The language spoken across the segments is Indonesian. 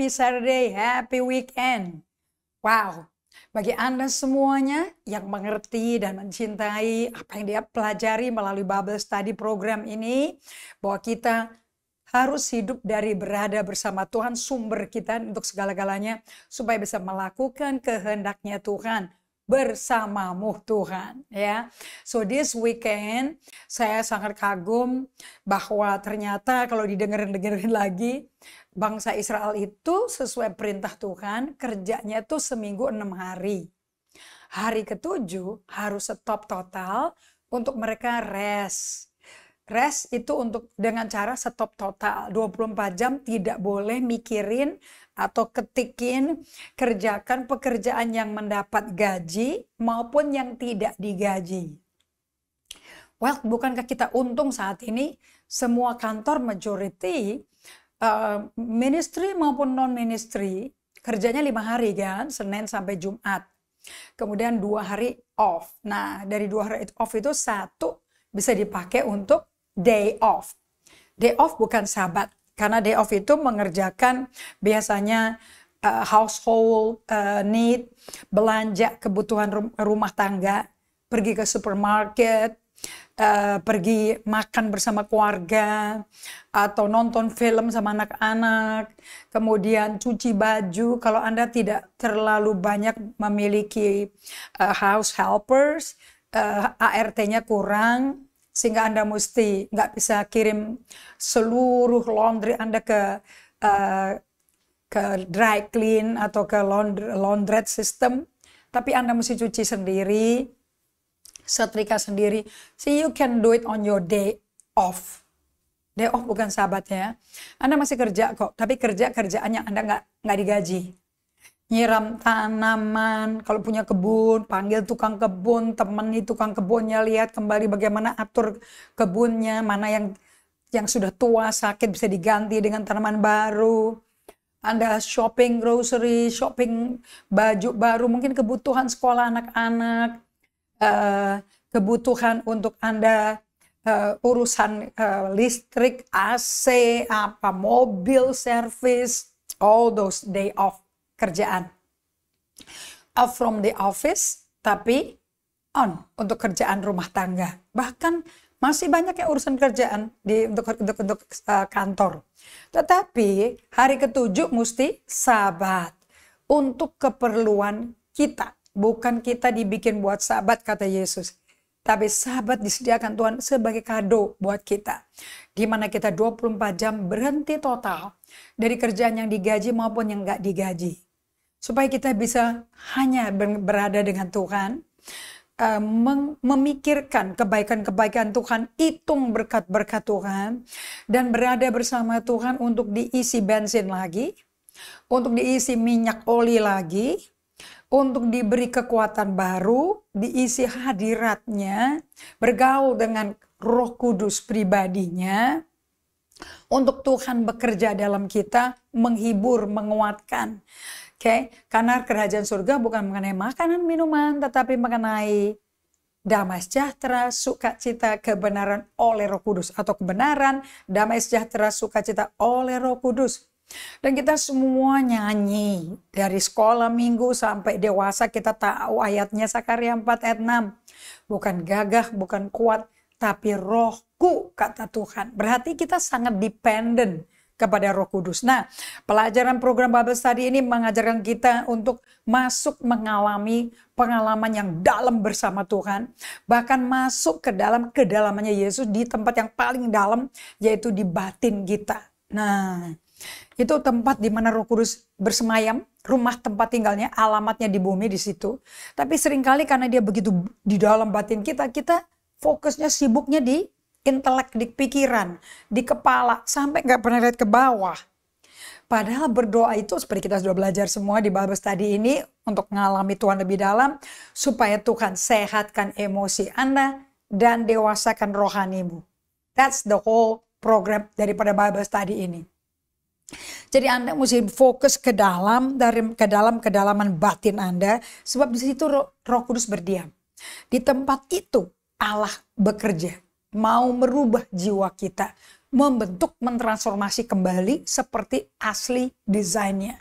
happy Saturday, happy weekend. Wow, bagi Anda semuanya yang mengerti dan mencintai apa yang dia pelajari melalui Bible Study Program ini, bahwa kita harus hidup dari berada bersama Tuhan, sumber kita untuk segala-galanya, supaya bisa melakukan kehendaknya Tuhan bersamamu Tuhan ya. So this weekend saya sangat kagum bahwa ternyata kalau didengerin-dengerin lagi bangsa Israel itu sesuai perintah Tuhan kerjanya itu seminggu enam hari. Hari ketujuh harus stop total untuk mereka rest. Rest itu untuk dengan cara stop total 24 jam tidak boleh mikirin atau ketikin kerjakan pekerjaan yang mendapat gaji maupun yang tidak digaji. Well, bukankah kita untung saat ini semua kantor majority uh, ministry maupun non ministry kerjanya lima hari kan Senin sampai Jumat kemudian dua hari off nah dari dua hari off itu satu bisa dipakai untuk day off day off bukan sabat karena day off itu mengerjakan biasanya uh, household uh, need belanja kebutuhan rumah tangga pergi ke supermarket uh, pergi makan bersama keluarga atau nonton film sama anak-anak, kemudian cuci baju. Kalau Anda tidak terlalu banyak memiliki uh, house helpers, uh, eh, ART-nya kurang, sehingga Anda mesti nggak bisa kirim seluruh laundry Anda ke uh, ke dry clean atau ke laundry, laundry system, tapi Anda mesti cuci sendiri setrika sendiri. So you can do it on your day off. Day off bukan sahabatnya. Anda masih kerja kok, tapi kerja kerjaannya Anda nggak nggak digaji. Nyiram tanaman, kalau punya kebun, panggil tukang kebun, temen tukang kebunnya lihat kembali bagaimana atur kebunnya, mana yang yang sudah tua sakit bisa diganti dengan tanaman baru. Anda shopping grocery, shopping baju baru, mungkin kebutuhan sekolah anak-anak, Eh, kebutuhan untuk Anda uh, urusan uh, listrik, AC, apa mobil, service, all those day off kerjaan. Off from the office, tapi on untuk kerjaan rumah tangga. Bahkan masih banyak yang urusan kerjaan di untuk untuk, untuk uh, kantor. Tetapi hari ketujuh mesti sabat untuk keperluan kita. Bukan kita dibikin buat sahabat kata Yesus. Tapi sahabat disediakan Tuhan sebagai kado buat kita. Di mana kita 24 jam berhenti total dari kerjaan yang digaji maupun yang gak digaji. Supaya kita bisa hanya berada dengan Tuhan. Eh, memikirkan kebaikan-kebaikan Tuhan, hitung berkat-berkat Tuhan, dan berada bersama Tuhan untuk diisi bensin lagi, untuk diisi minyak oli lagi, untuk diberi kekuatan baru, diisi hadiratnya, bergaul dengan roh kudus pribadinya, untuk Tuhan bekerja dalam kita, menghibur, menguatkan. Oke, okay? karena kerajaan surga bukan mengenai makanan minuman, tetapi mengenai damai sejahtera, sukacita, kebenaran oleh Roh Kudus atau kebenaran, damai sejahtera, sukacita oleh Roh Kudus. Dan kita semua nyanyi dari sekolah minggu sampai dewasa kita tahu ayatnya Sakaria 4 ayat 6. Bukan gagah, bukan kuat, tapi rohku kata Tuhan. Berarti kita sangat dependent kepada Roh Kudus. Nah, pelajaran program Bible Study ini mengajarkan kita untuk masuk mengalami pengalaman yang dalam bersama Tuhan, bahkan masuk ke dalam kedalamannya Yesus di tempat yang paling dalam yaitu di batin kita. Nah, itu tempat di mana Roh Kudus bersemayam, rumah tempat tinggalnya, alamatnya di bumi di situ. Tapi seringkali karena dia begitu di dalam batin kita, kita fokusnya sibuknya di intelek, di pikiran, di kepala, sampai nggak pernah lihat ke bawah. Padahal berdoa itu seperti kita sudah belajar semua di Babes tadi ini untuk mengalami Tuhan lebih dalam supaya Tuhan sehatkan emosi Anda dan dewasakan rohanimu. That's the whole program daripada Bible tadi ini. Jadi Anda mesti fokus ke dalam dari ke dalam kedalaman batin Anda sebab di situ Roh, roh Kudus berdiam. Di tempat itu Allah bekerja, mau merubah jiwa kita, membentuk, mentransformasi kembali seperti asli desainnya.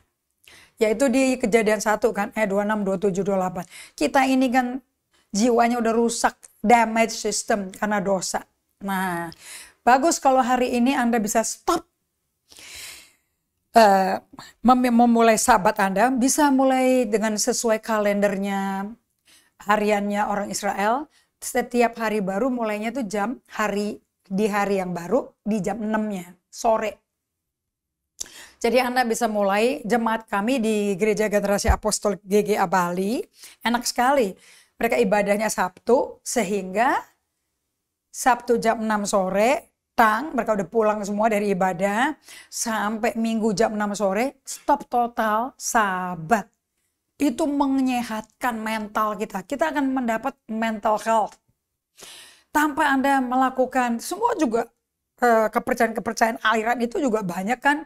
Yaitu di kejadian satu kan, eh 26, 27, 28. Kita ini kan jiwanya udah rusak, damage system karena dosa. Nah, bagus kalau hari ini Anda bisa stop Eh, mem memulai sabat Anda bisa mulai dengan sesuai kalendernya hariannya orang Israel. Setiap hari baru mulainya tuh jam hari di hari yang baru di jam 6-nya sore. Jadi Anda bisa mulai jemaat kami di Gereja Generasi Apostol GGA Bali. Enak sekali. Mereka ibadahnya Sabtu sehingga Sabtu jam 6 sore utang, mereka udah pulang semua dari ibadah, sampai minggu jam 6 sore, stop total sabat. Itu menyehatkan mental kita. Kita akan mendapat mental health. Tanpa Anda melakukan, semua juga eh, kepercayaan-kepercayaan aliran itu juga banyak kan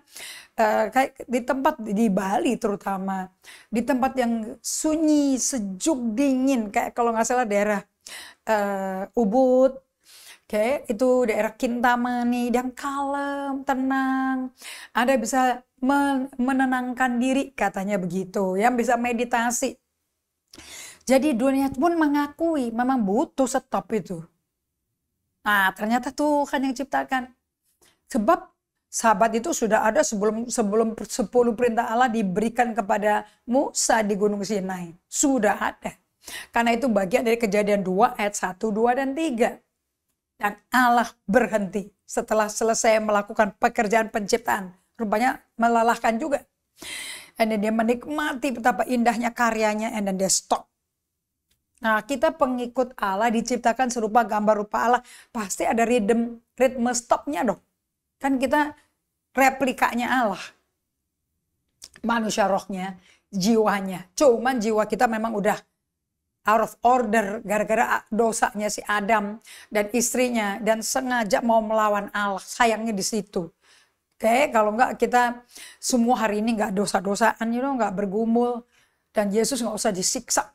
eh, kayak di tempat di Bali terutama di tempat yang sunyi sejuk dingin kayak kalau nggak salah daerah eh, Ubud Oke, okay, itu daerah Kintamani yang kalem, tenang. Anda bisa menenangkan diri, katanya begitu. Yang bisa meditasi. Jadi dunia pun mengakui memang butuh stop itu. Nah, ternyata Tuhan yang ciptakan. Sebab sahabat itu sudah ada sebelum sebelum 10 perintah Allah diberikan kepada Musa di Gunung Sinai. Sudah ada. Karena itu bagian dari kejadian 2 ayat 1, 2, dan 3. Dan Allah berhenti setelah selesai melakukan pekerjaan penciptaan. Rupanya melelahkan juga. And then dia menikmati betapa indahnya karyanya and then dia stop. Nah kita pengikut Allah diciptakan serupa gambar rupa Allah. Pasti ada rhythm, ritme stopnya dong. Kan kita replikanya Allah. Manusia rohnya, jiwanya. Cuman jiwa kita memang udah out of order gara-gara dosanya si Adam dan istrinya dan sengaja mau melawan Allah. Sayangnya di situ. Oke, okay? kalau enggak kita semua hari ini enggak dosa-dosaan, you know, enggak bergumul. Dan Yesus nggak usah disiksa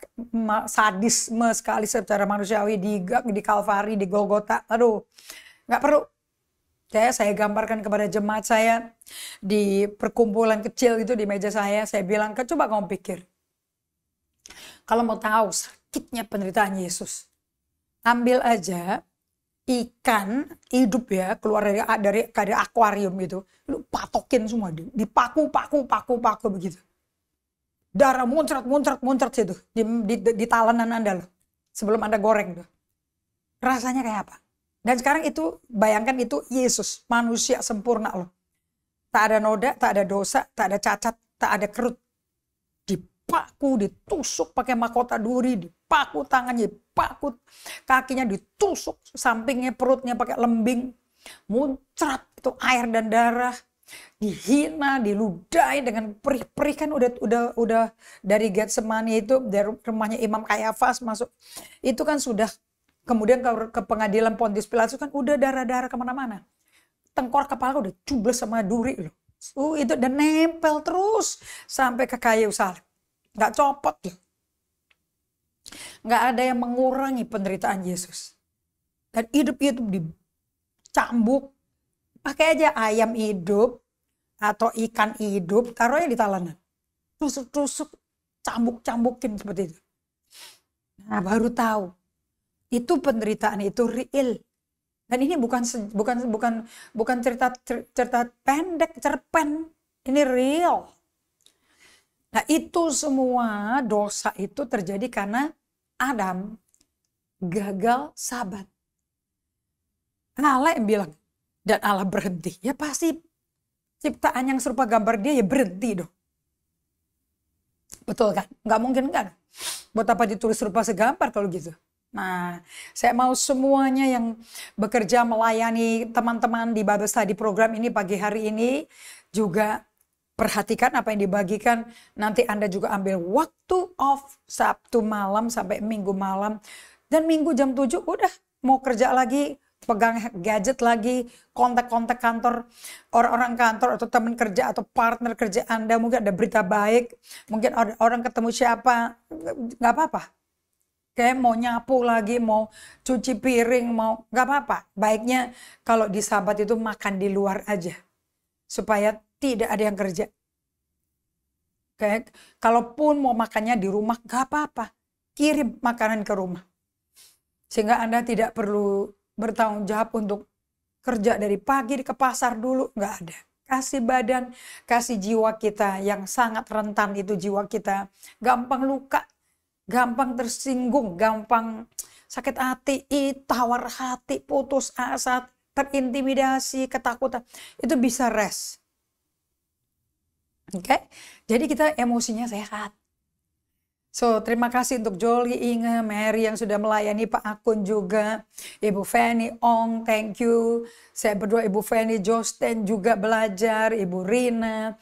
sadisme sekali secara manusiawi di, di Kalvari, di Golgota. Aduh, nggak perlu. Saya, saya gambarkan kepada jemaat saya di perkumpulan kecil itu di meja saya, saya bilang, coba kamu pikir. Kalau mau tahu sakitnya penderitaan Yesus. Ambil aja ikan hidup ya keluar dari dari dari akuarium gitu lu patokin semua dipaku paku paku paku begitu darah muncrat muncrat muncrat situ di, di, di talenan anda loh sebelum anda goreng tuh rasanya kayak apa dan sekarang itu bayangkan itu Yesus manusia sempurna loh tak ada noda tak ada dosa tak ada cacat tak ada kerut dipaku, ditusuk pakai mahkota duri, dipaku tangannya, dipaku kakinya, ditusuk sampingnya, perutnya pakai lembing, muncrat itu air dan darah, dihina, diludahi dengan perih-perih kan udah udah udah dari Getsemani itu dari rumahnya Imam Kayafas masuk itu kan sudah kemudian ke, ke pengadilan Pontius Pilatus kan udah darah-darah kemana-mana tengkor kepala udah cubes sama duri loh uh, itu dan nempel terus sampai ke kayu salib Nggak copot loh. Nggak ada yang mengurangi penderitaan Yesus. Dan hidup itu dicambuk. Pakai aja ayam hidup atau ikan hidup, taruhnya di talanan. Tusuk-tusuk, cambuk-cambukin seperti itu. Nah, baru tahu itu penderitaan itu real. Dan ini bukan bukan bukan bukan cerita cerita pendek cerpen. Ini real. Nah itu semua dosa itu terjadi karena Adam gagal sabat. Allah yang bilang, dan Allah berhenti. Ya pasti ciptaan yang serupa gambar dia ya berhenti dong. Betul kan? Gak mungkin kan? Buat apa ditulis serupa segambar kalau gitu? Nah, saya mau semuanya yang bekerja melayani teman-teman di Bible Study program ini pagi hari ini juga perhatikan apa yang dibagikan. Nanti Anda juga ambil waktu off Sabtu malam sampai Minggu malam. Dan Minggu jam 7 udah mau kerja lagi, pegang gadget lagi, kontak-kontak kantor, orang-orang kantor atau teman kerja atau partner kerja Anda, mungkin ada berita baik, mungkin ada orang ketemu siapa, nggak apa-apa. Kayak mau nyapu lagi, mau cuci piring, mau nggak apa-apa. Baiknya kalau di sahabat itu makan di luar aja. Supaya tidak ada yang kerja. Kayak kalaupun mau makannya di rumah gak apa-apa, kirim makanan ke rumah. Sehingga Anda tidak perlu bertanggung jawab untuk kerja dari pagi ke pasar dulu, nggak ada. Kasih badan, kasih jiwa kita yang sangat rentan itu jiwa kita. Gampang luka, gampang tersinggung, gampang sakit hati, tawar hati, putus asa, terintimidasi, ketakutan. Itu bisa rest Oke, okay? jadi kita emosinya sehat. So, terima kasih untuk Jolly Inge, Mary yang sudah melayani Pak Akun juga, Ibu Fanny Ong, thank you. Saya berdoa Ibu Fanny Justin juga belajar, Ibu Rina.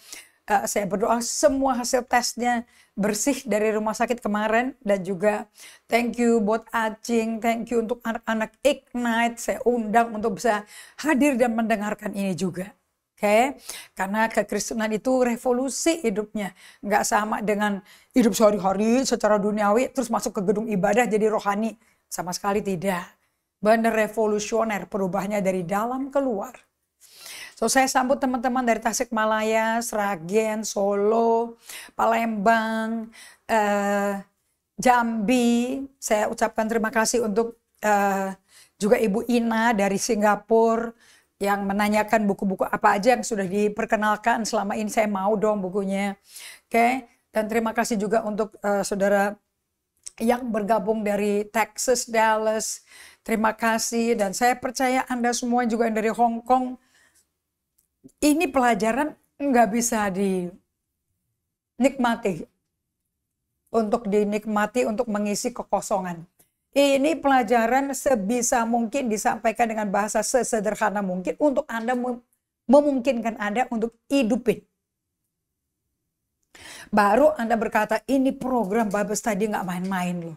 Uh, saya berdoa semua hasil tesnya bersih dari rumah sakit kemarin dan juga thank you buat Acing, thank you untuk anak-anak Ignite. Saya undang untuk bisa hadir dan mendengarkan ini juga. Oke, okay? karena kekristenan itu revolusi hidupnya, nggak sama dengan hidup sehari-hari secara duniawi, terus masuk ke gedung ibadah jadi rohani, sama sekali tidak. Benar revolusioner perubahannya dari dalam keluar. So saya sambut teman-teman dari Tasikmalaya, Sragen, Solo, Palembang, eh, Jambi. Saya ucapkan terima kasih untuk eh, juga Ibu Ina dari Singapura yang menanyakan buku-buku apa aja yang sudah diperkenalkan selama ini saya mau dong bukunya. Oke, okay? dan terima kasih juga untuk uh, saudara yang bergabung dari Texas Dallas. Terima kasih dan saya percaya Anda semua juga yang dari Hong Kong ini pelajaran nggak bisa dinikmati untuk dinikmati untuk mengisi kekosongan. Ini pelajaran sebisa mungkin disampaikan dengan bahasa sesederhana mungkin untuk Anda memungkinkan Anda untuk hidupin. Baru Anda berkata, ini program Bible Study nggak main-main loh.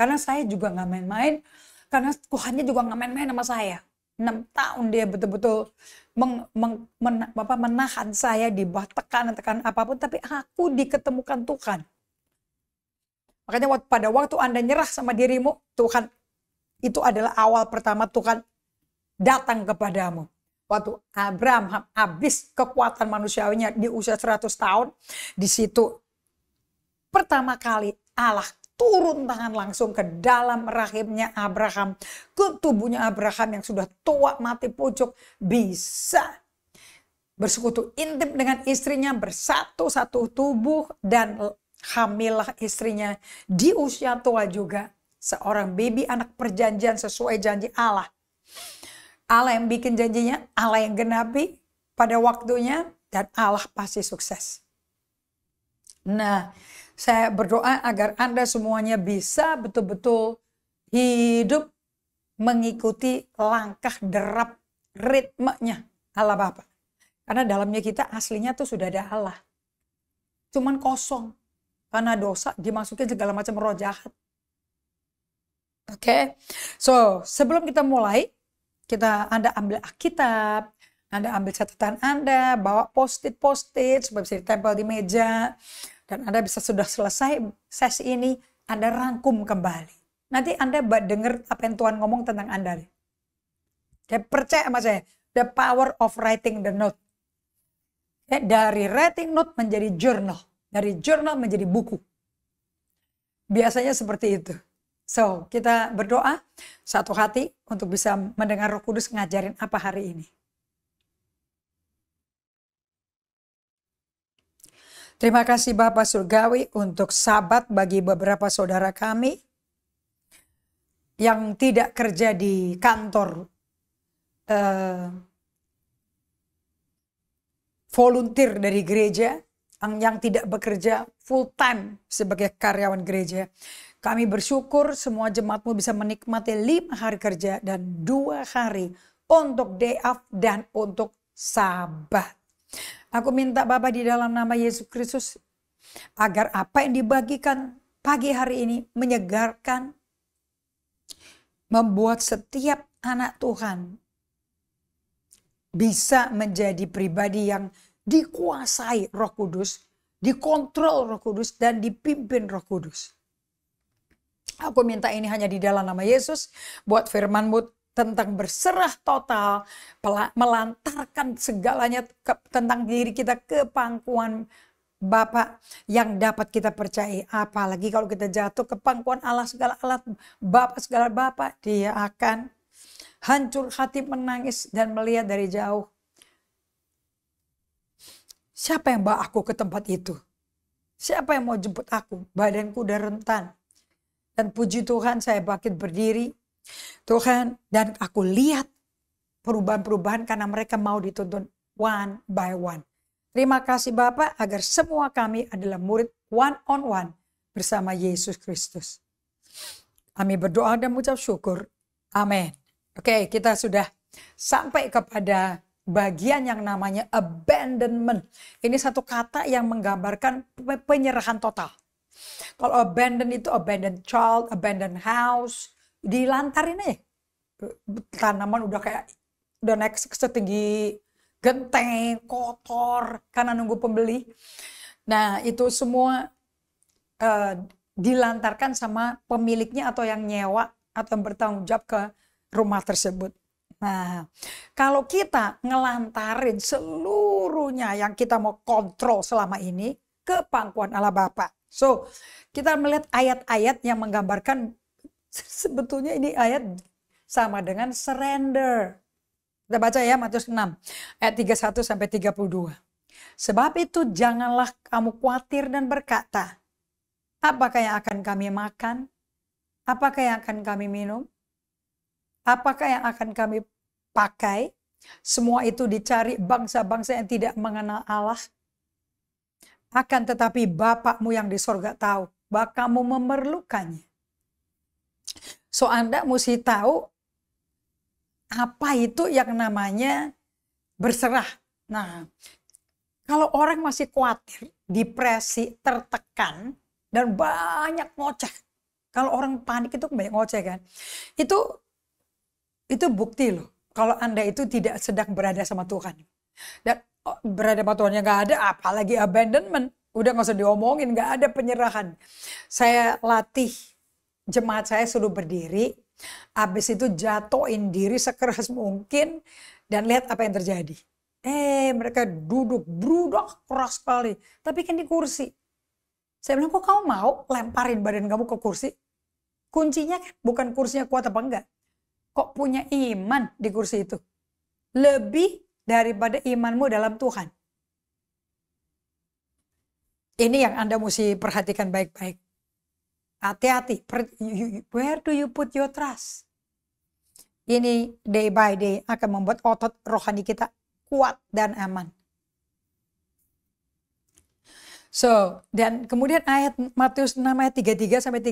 Karena saya juga nggak main-main, karena Tuhannya juga nggak main-main sama saya. 6 tahun dia betul-betul meng, meng, men, menahan saya di bawah tekanan-tekanan apapun, tapi aku diketemukan Tuhan. Makanya pada waktu Anda nyerah sama dirimu, Tuhan itu adalah awal pertama Tuhan datang kepadamu. Waktu Abraham habis kekuatan manusiawinya di usia 100 tahun, di situ pertama kali Allah turun tangan langsung ke dalam rahimnya Abraham, ke tubuhnya Abraham yang sudah tua mati pucuk bisa bersekutu intim dengan istrinya bersatu satu tubuh dan Hamilah istrinya di usia tua juga. Seorang baby anak perjanjian sesuai janji Allah. Allah yang bikin janjinya, Allah yang genapi pada waktunya, dan Allah pasti sukses. Nah, saya berdoa agar Anda semuanya bisa betul-betul hidup mengikuti langkah derap ritmenya Allah Bapa. Karena dalamnya kita aslinya tuh sudah ada Allah. Cuman kosong karena dosa dimasukin segala macam roh jahat. Oke, okay? so sebelum kita mulai, kita Anda ambil Alkitab, Anda ambil catatan Anda, bawa post-it, post-it supaya bisa ditempel di meja, dan Anda bisa sudah selesai sesi ini, Anda rangkum kembali. Nanti Anda dengar apa yang Tuhan ngomong tentang Anda. Saya percaya sama saya, the power of writing the note. dari writing note menjadi journal dari jurnal menjadi buku. Biasanya seperti itu. So, kita berdoa satu hati untuk bisa mendengar Roh Kudus ngajarin apa hari ini. Terima kasih Bapak Surgawi untuk sabat bagi beberapa saudara kami yang tidak kerja di kantor eh, volunteer dari gereja yang tidak bekerja full time sebagai karyawan gereja. Kami bersyukur semua jemaatmu bisa menikmati lima hari kerja dan dua hari untuk day off dan untuk sabat. Aku minta Bapak di dalam nama Yesus Kristus agar apa yang dibagikan pagi hari ini menyegarkan, membuat setiap anak Tuhan bisa menjadi pribadi yang dikuasai Roh Kudus, dikontrol Roh Kudus, dan dipimpin Roh Kudus. Aku minta ini hanya di dalam nama Yesus. Buat firmanmu tentang berserah total, melantarkan segalanya ke, tentang diri kita ke pangkuan Bapak yang dapat kita percayai. Apalagi kalau kita jatuh ke pangkuan Allah segala alat Bapak segala Bapak, dia akan hancur hati menangis dan melihat dari jauh Siapa yang bawa aku ke tempat itu? Siapa yang mau jemput aku? Badanku udah rentan. Dan puji Tuhan saya bangkit berdiri. Tuhan, dan aku lihat perubahan-perubahan karena mereka mau dituntun one by one. Terima kasih Bapak agar semua kami adalah murid one on one bersama Yesus Kristus. Kami berdoa dan mengucap syukur. Amin. Oke, kita sudah sampai kepada bagian yang namanya abandonment. Ini satu kata yang menggambarkan penyerahan total. Kalau abandon itu abandon child, abandon house, dilantarin aja. Tanaman udah kayak udah naik setinggi genteng, kotor karena nunggu pembeli. Nah, itu semua uh, dilantarkan sama pemiliknya atau yang nyewa atau bertanggung jawab ke rumah tersebut. Nah, kalau kita ngelantarin seluruhnya yang kita mau kontrol selama ini ke pangkuan Allah Bapa. So, kita melihat ayat-ayat yang menggambarkan sebetulnya ini ayat sama dengan surrender. Kita baca ya Matius 6 ayat 31 sampai 32. Sebab itu janganlah kamu khawatir dan berkata, apakah yang akan kami makan? Apakah yang akan kami minum? Apakah yang akan kami pakai? Semua itu dicari bangsa-bangsa yang tidak mengenal Allah. Akan tetapi Bapakmu yang di sorga tahu bahwa kamu memerlukannya. So Anda mesti tahu apa itu yang namanya berserah. Nah, kalau orang masih khawatir, depresi, tertekan, dan banyak ngoceh. Kalau orang panik itu banyak ngoceh kan. Itu itu bukti loh. Kalau Anda itu tidak sedang berada sama Tuhan. Dan oh, berada sama Tuhan yang gak ada, apalagi abandonment. Udah nggak usah diomongin, nggak ada penyerahan. Saya latih jemaat saya suruh berdiri. abis itu jatuhin diri sekeras mungkin. Dan lihat apa yang terjadi. Eh mereka duduk brudok keras sekali. Tapi kan di kursi. Saya bilang kok kamu mau lemparin badan kamu ke kursi? Kuncinya kan bukan kursinya kuat apa enggak kok punya iman di kursi itu? Lebih daripada imanmu dalam Tuhan. Ini yang Anda mesti perhatikan baik-baik. Hati-hati. Where do you put your trust? Ini day by day akan membuat otot rohani kita kuat dan aman. So, dan kemudian ayat Matius 6 ayat 33 sampai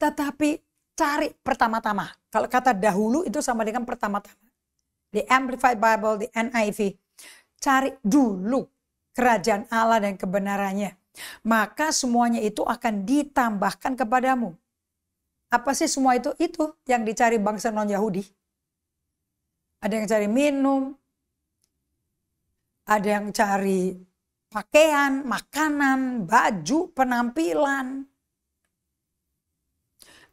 34. Tetapi cari pertama-tama. Kalau kata dahulu itu sama dengan pertama-tama. The Amplified Bible, the NIV. Cari dulu kerajaan Allah dan kebenarannya. Maka semuanya itu akan ditambahkan kepadamu. Apa sih semua itu? Itu yang dicari bangsa non-Yahudi. Ada yang cari minum, ada yang cari pakaian, makanan, baju, penampilan,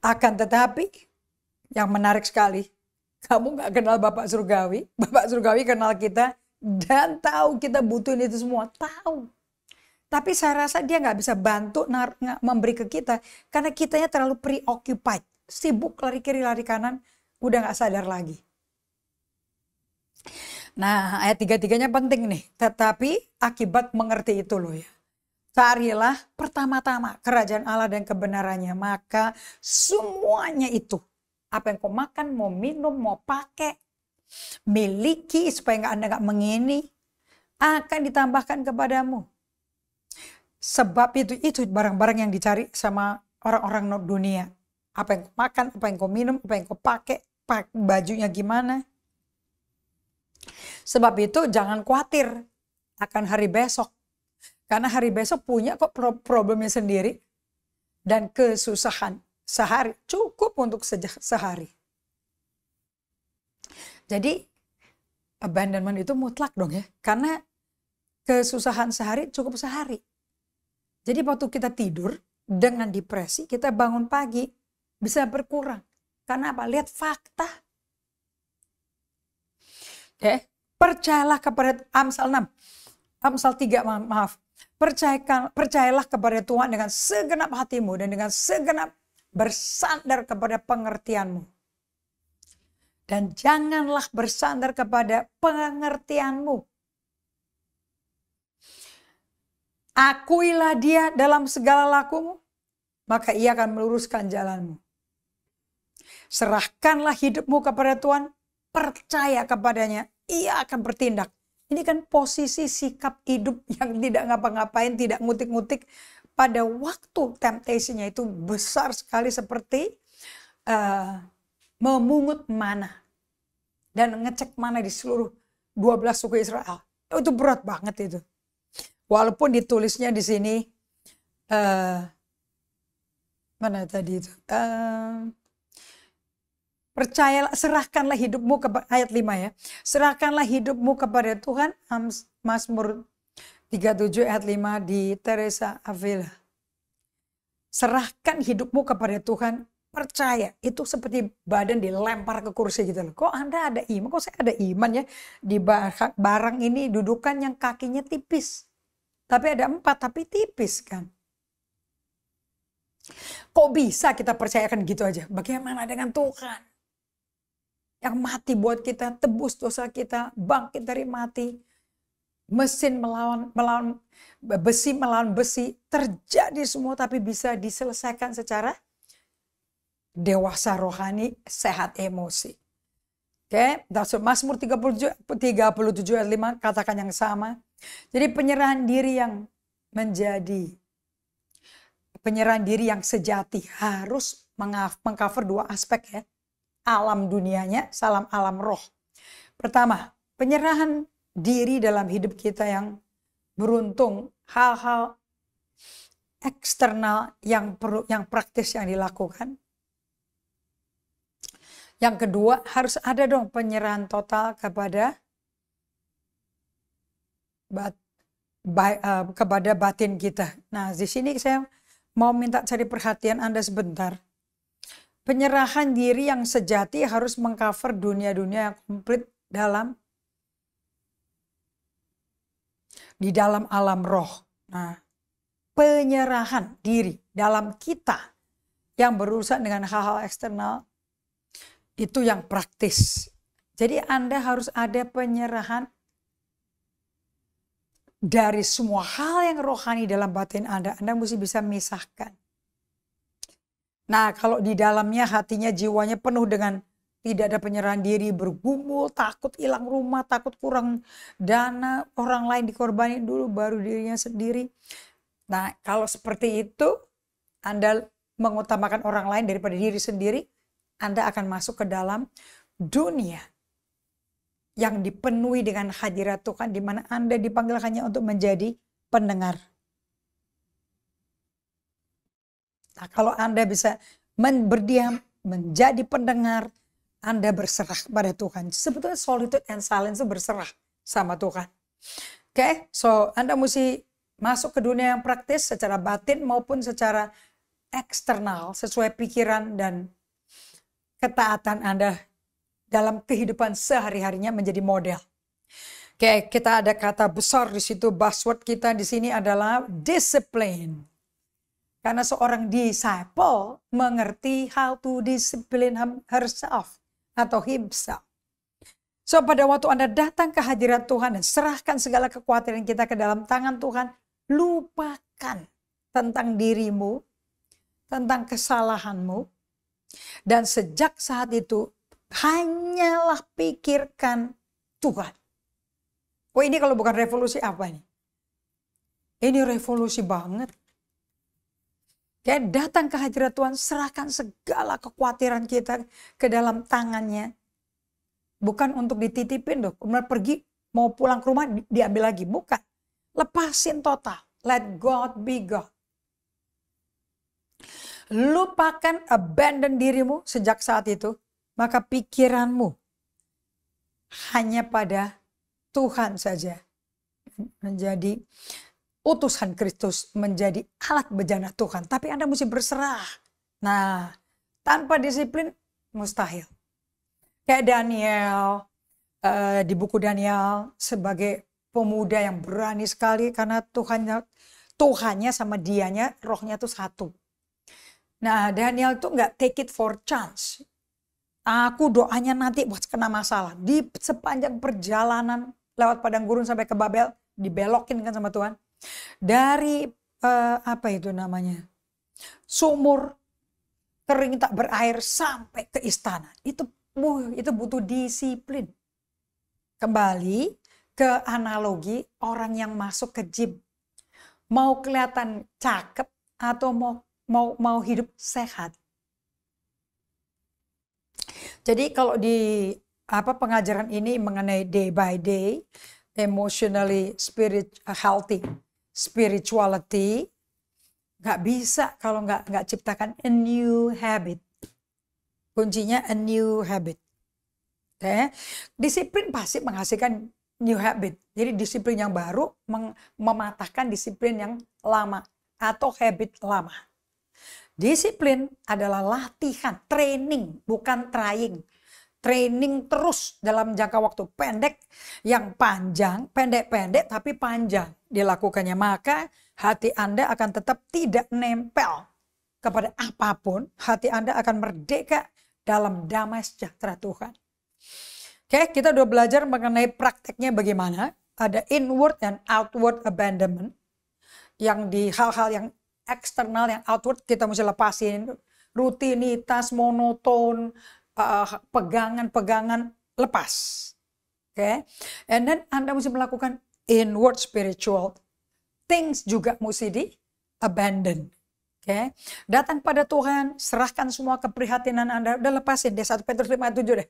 akan tetapi yang menarik sekali, kamu gak kenal Bapak Surgawi, Bapak Surgawi kenal kita dan tahu kita butuhin itu semua, tahu. Tapi saya rasa dia gak bisa bantu memberi ke kita karena kitanya terlalu preoccupied, sibuk lari kiri lari kanan, udah gak sadar lagi. Nah, ayat tiga-tiganya penting nih. Tetapi akibat mengerti itu loh ya. Carilah pertama-tama kerajaan Allah dan kebenarannya. Maka semuanya itu, apa yang kau makan, mau minum, mau pakai, miliki supaya nggak anda nggak mengini, akan ditambahkan kepadamu. Sebab itu itu barang-barang yang dicari sama orang-orang dunia. Apa yang kau makan, apa yang kau minum, apa yang kau pakai, pakai bajunya gimana. Sebab itu jangan khawatir akan hari besok karena hari besok punya kok problemnya sendiri dan kesusahan sehari cukup untuk sehari. Jadi abandonment itu mutlak dong ya, karena kesusahan sehari cukup sehari. Jadi waktu kita tidur dengan depresi, kita bangun pagi bisa berkurang. Karena apa? Lihat fakta. Oke, ya, okay. percayalah kepada Amsal 6. Amsal 3 maaf. Percayakan, percayalah kepada Tuhan dengan segenap hatimu dan dengan segenap bersandar kepada pengertianmu. Dan janganlah bersandar kepada pengertianmu. Akuilah dia dalam segala lakumu, maka ia akan meluruskan jalanmu. Serahkanlah hidupmu kepada Tuhan, percaya kepadanya, ia akan bertindak. Ini kan posisi sikap hidup yang tidak ngapa-ngapain, tidak ngutik-ngutik pada waktu temptationnya itu besar sekali seperti uh, memungut mana dan ngecek mana di seluruh 12 suku Israel. Itu berat banget itu. Walaupun ditulisnya di sini uh, mana tadi itu? Uh, Percayalah, serahkanlah hidupmu ke ayat 5 ya. Serahkanlah hidupmu kepada Tuhan. Mazmur 37 ayat 5 di Teresa Avila. Serahkan hidupmu kepada Tuhan, percaya. Itu seperti badan dilempar ke kursi gitu loh. Kok Anda ada iman? Kok saya ada iman ya? Di barang ini dudukan yang kakinya tipis. Tapi ada empat, tapi tipis kan. Kok bisa kita percayakan gitu aja? Bagaimana dengan Tuhan? yang mati buat kita, tebus dosa kita, bangkit dari mati. Mesin melawan melawan besi melawan besi terjadi semua tapi bisa diselesaikan secara dewasa rohani, sehat emosi. Oke, okay? Mazmur 37 ayat 5 katakan yang sama. Jadi penyerahan diri yang menjadi penyerahan diri yang sejati harus mengcover dua aspek ya alam dunianya, salam alam roh. Pertama, penyerahan diri dalam hidup kita yang beruntung, hal-hal eksternal yang perlu yang praktis yang dilakukan. Yang kedua, harus ada dong penyerahan total kepada bat, by, uh, eh, kepada batin kita. Nah, di sini saya mau minta cari perhatian Anda sebentar penyerahan diri yang sejati harus mengcover dunia-dunia yang komplit dalam di dalam alam roh. Nah, penyerahan diri dalam kita yang berurusan dengan hal-hal eksternal itu yang praktis. Jadi Anda harus ada penyerahan dari semua hal yang rohani dalam batin Anda. Anda mesti bisa misahkan. Nah, kalau di dalamnya hatinya jiwanya penuh dengan tidak ada penyerahan diri, bergumul, takut hilang rumah, takut kurang dana, orang lain dikorbankan dulu baru dirinya sendiri. Nah, kalau seperti itu Anda mengutamakan orang lain daripada diri sendiri, Anda akan masuk ke dalam dunia yang dipenuhi dengan hadirat Tuhan di mana Anda dipanggil hanya untuk menjadi pendengar kita. Nah, kalau Anda bisa men berdiam, menjadi pendengar, Anda berserah pada Tuhan. Sebetulnya solitude and silence itu berserah sama Tuhan. Oke, okay? so Anda mesti masuk ke dunia yang praktis secara batin maupun secara eksternal sesuai pikiran dan ketaatan Anda dalam kehidupan sehari-harinya menjadi model. Oke, okay, kita ada kata besar di situ. password kita di sini adalah discipline. Karena seorang disciple mengerti how to discipline herself atau himself. So pada waktu Anda datang ke hadirat Tuhan dan serahkan segala kekhawatiran kita ke dalam tangan Tuhan, lupakan tentang dirimu, tentang kesalahanmu, dan sejak saat itu hanyalah pikirkan Tuhan. Oh ini kalau bukan revolusi apa ini? Ini revolusi banget. Ya, datang ke hadirat Tuhan, serahkan segala kekhawatiran kita ke dalam tangannya. Bukan untuk dititipin dong, kemudian pergi mau pulang ke rumah diambil lagi. Bukan. Lepasin total. Let God be God. Lupakan abandon dirimu sejak saat itu. Maka pikiranmu hanya pada Tuhan saja menjadi utusan Kristus menjadi alat bejana Tuhan, tapi Anda mesti berserah. Nah, tanpa disiplin mustahil. Kayak Daniel, uh, di buku Daniel sebagai pemuda yang berani sekali karena Tuhannya Tuhannya sama dianya rohnya itu satu. Nah Daniel itu nggak take it for chance. Aku doanya nanti buat kena masalah. Di sepanjang perjalanan lewat padang gurun sampai ke Babel dibelokin kan sama Tuhan dari eh, apa itu namanya? Sumur kering tak berair sampai ke istana. Itu uh, itu butuh disiplin. Kembali ke analogi orang yang masuk ke gym. Mau kelihatan cakep atau mau mau mau hidup sehat. Jadi kalau di apa pengajaran ini mengenai day by day emotionally spirit eh, healthy spirituality nggak bisa kalau nggak nggak ciptakan a new habit kuncinya a new habit okay. disiplin pasti menghasilkan new habit jadi disiplin yang baru mematahkan disiplin yang lama atau habit lama disiplin adalah latihan training bukan trying training terus dalam jangka waktu pendek yang panjang, pendek-pendek tapi panjang dilakukannya. Maka hati Anda akan tetap tidak nempel kepada apapun, hati Anda akan merdeka dalam damai sejahtera Tuhan. Oke, kita udah belajar mengenai prakteknya bagaimana. Ada inward dan outward abandonment. Yang di hal-hal yang eksternal, yang outward kita mesti lepasin. Rutinitas, monoton, Eh, pegangan-pegangan uh, lepas. Oke. Okay? And then Anda mesti melakukan inward spiritual things juga mesti di abandon. Oke. Okay? Datang pada Tuhan, serahkan semua keprihatinan Anda. Udah lepasin deh 1 Petrus 5 ayat deh. Oke.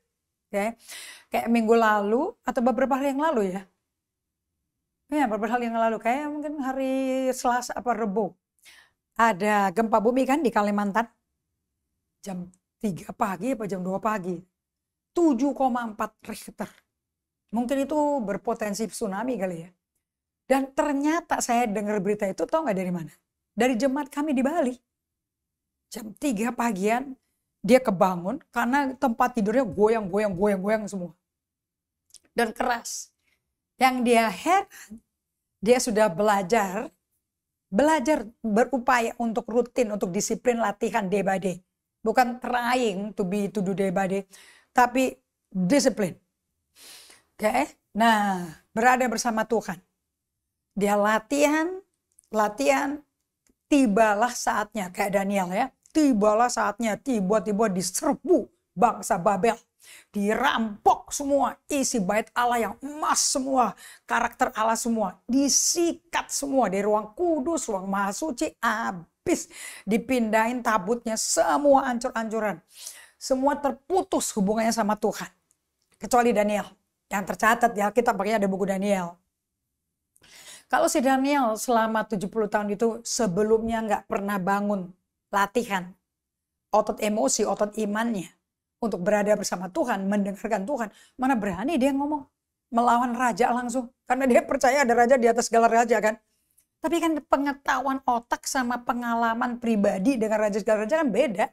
Okay? Kayak minggu lalu atau beberapa hari yang lalu ya. Ya, beberapa hari yang lalu kayak mungkin hari Selasa apa rebu Ada gempa bumi kan di Kalimantan. Jam 3 pagi apa jam 2 pagi. 7,4 Richter. Mungkin itu berpotensi tsunami kali ya. Dan ternyata saya dengar berita itu tau nggak dari mana? Dari jemaat kami di Bali. Jam 3 pagian dia kebangun karena tempat tidurnya goyang-goyang-goyang-goyang semua. Dan keras. Yang dia heran, dia sudah belajar, belajar berupaya untuk rutin, untuk disiplin latihan day by day bukan trying to be to do day by day, tapi discipline. Oke, okay? nah berada bersama Tuhan. Dia latihan, latihan, tibalah saatnya kayak Daniel ya. Tibalah saatnya, tiba-tiba diserbu bangsa Babel. Dirampok semua isi bait Allah yang emas semua, karakter Allah semua, disikat semua di ruang kudus, ruang maha suci, habis dipindahin tabutnya semua ancur-ancuran. Semua terputus hubungannya sama Tuhan. Kecuali Daniel yang tercatat ya kita pakai ada buku Daniel. Kalau si Daniel selama 70 tahun itu sebelumnya nggak pernah bangun latihan otot emosi, otot imannya untuk berada bersama Tuhan, mendengarkan Tuhan, mana berani dia ngomong melawan raja langsung karena dia percaya ada raja di atas segala raja kan tapi kan pengetahuan otak sama pengalaman pribadi dengan raja segala raja kan beda.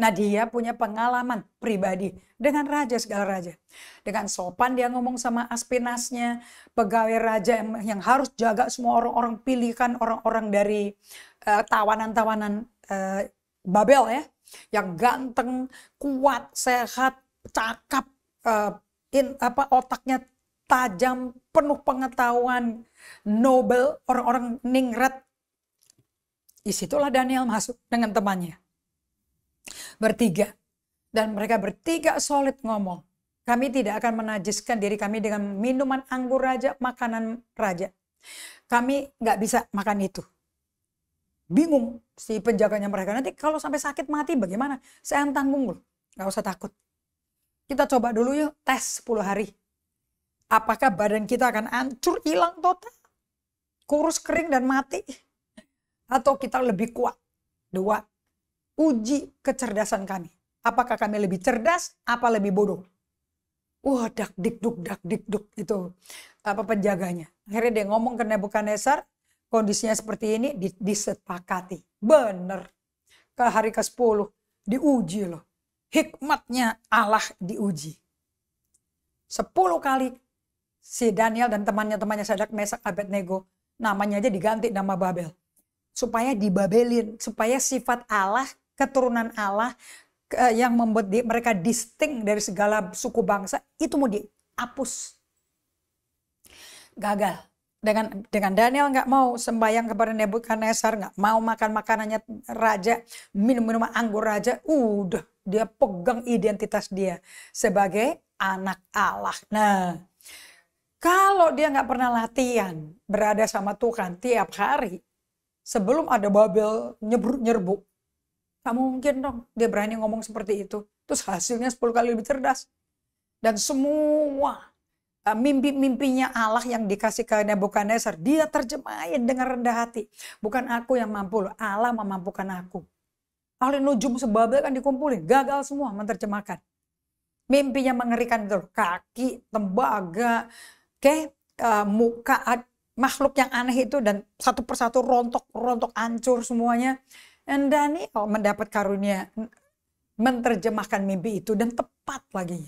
Nah dia punya pengalaman pribadi dengan raja segala raja. Dengan sopan dia ngomong sama aspinasnya, pegawai raja yang, yang harus jaga semua orang-orang pilihan orang-orang dari eh, tawanan-tawanan uh, uh, Babel ya. Yang ganteng, kuat, sehat, cakap, uh, eh, in, apa otaknya tajam, penuh pengetahuan, noble, orang-orang ningrat. Disitulah Daniel masuk dengan temannya. Bertiga. Dan mereka bertiga solid ngomong. Kami tidak akan menajiskan diri kami dengan minuman anggur raja, makanan raja. Kami nggak bisa makan itu. Bingung si penjaganya mereka. Nanti kalau sampai sakit mati bagaimana? Saya yang tanggung loh. Nggak usah takut. Kita coba dulu yuk tes 10 hari Apakah badan kita akan hancur, hilang total? Kurus, kering, dan mati? Atau kita lebih kuat? Dua, uji kecerdasan kami. Apakah kami lebih cerdas, apa lebih bodoh? Wah, dak dik duk dak dik duk itu apa penjaganya. Akhirnya dia ngomong ke Nebuchadnezzar, kondisinya seperti ini disepakati. Bener. Ke hari ke-10 diuji loh. Hikmatnya Allah diuji. Sepuluh kali si Daniel dan temannya-temannya Sadak Mesak Abednego namanya aja diganti nama Babel supaya dibabelin supaya sifat Allah keturunan Allah eh, yang membuat mereka distinct dari segala suku bangsa itu mau dihapus gagal dengan dengan Daniel nggak mau sembahyang kepada Nebukadnezar nggak mau makan makanannya raja minum minuman anggur raja udah dia pegang identitas dia sebagai anak Allah nah kalau dia nggak pernah latihan berada sama Tuhan tiap hari, sebelum ada Babel nyerbu nyerbuk, nggak mungkin dong dia berani ngomong seperti itu. Terus hasilnya 10 kali lebih cerdas. Dan semua eh, mimpi-mimpinya Allah yang dikasih ke Nebuchadnezzar, dia terjemahin dengan rendah hati. Bukan aku yang mampu, Allah memampukan aku. Ahli nujum sebabel kan dikumpulin, gagal semua menerjemahkan. Mimpinya mengerikan itu, kaki, tembaga, uh, muka makhluk yang aneh itu dan satu persatu rontok rontok hancur semuanya dan Daniel oh, mendapat karunia menerjemahkan mimpi itu dan tepat lagi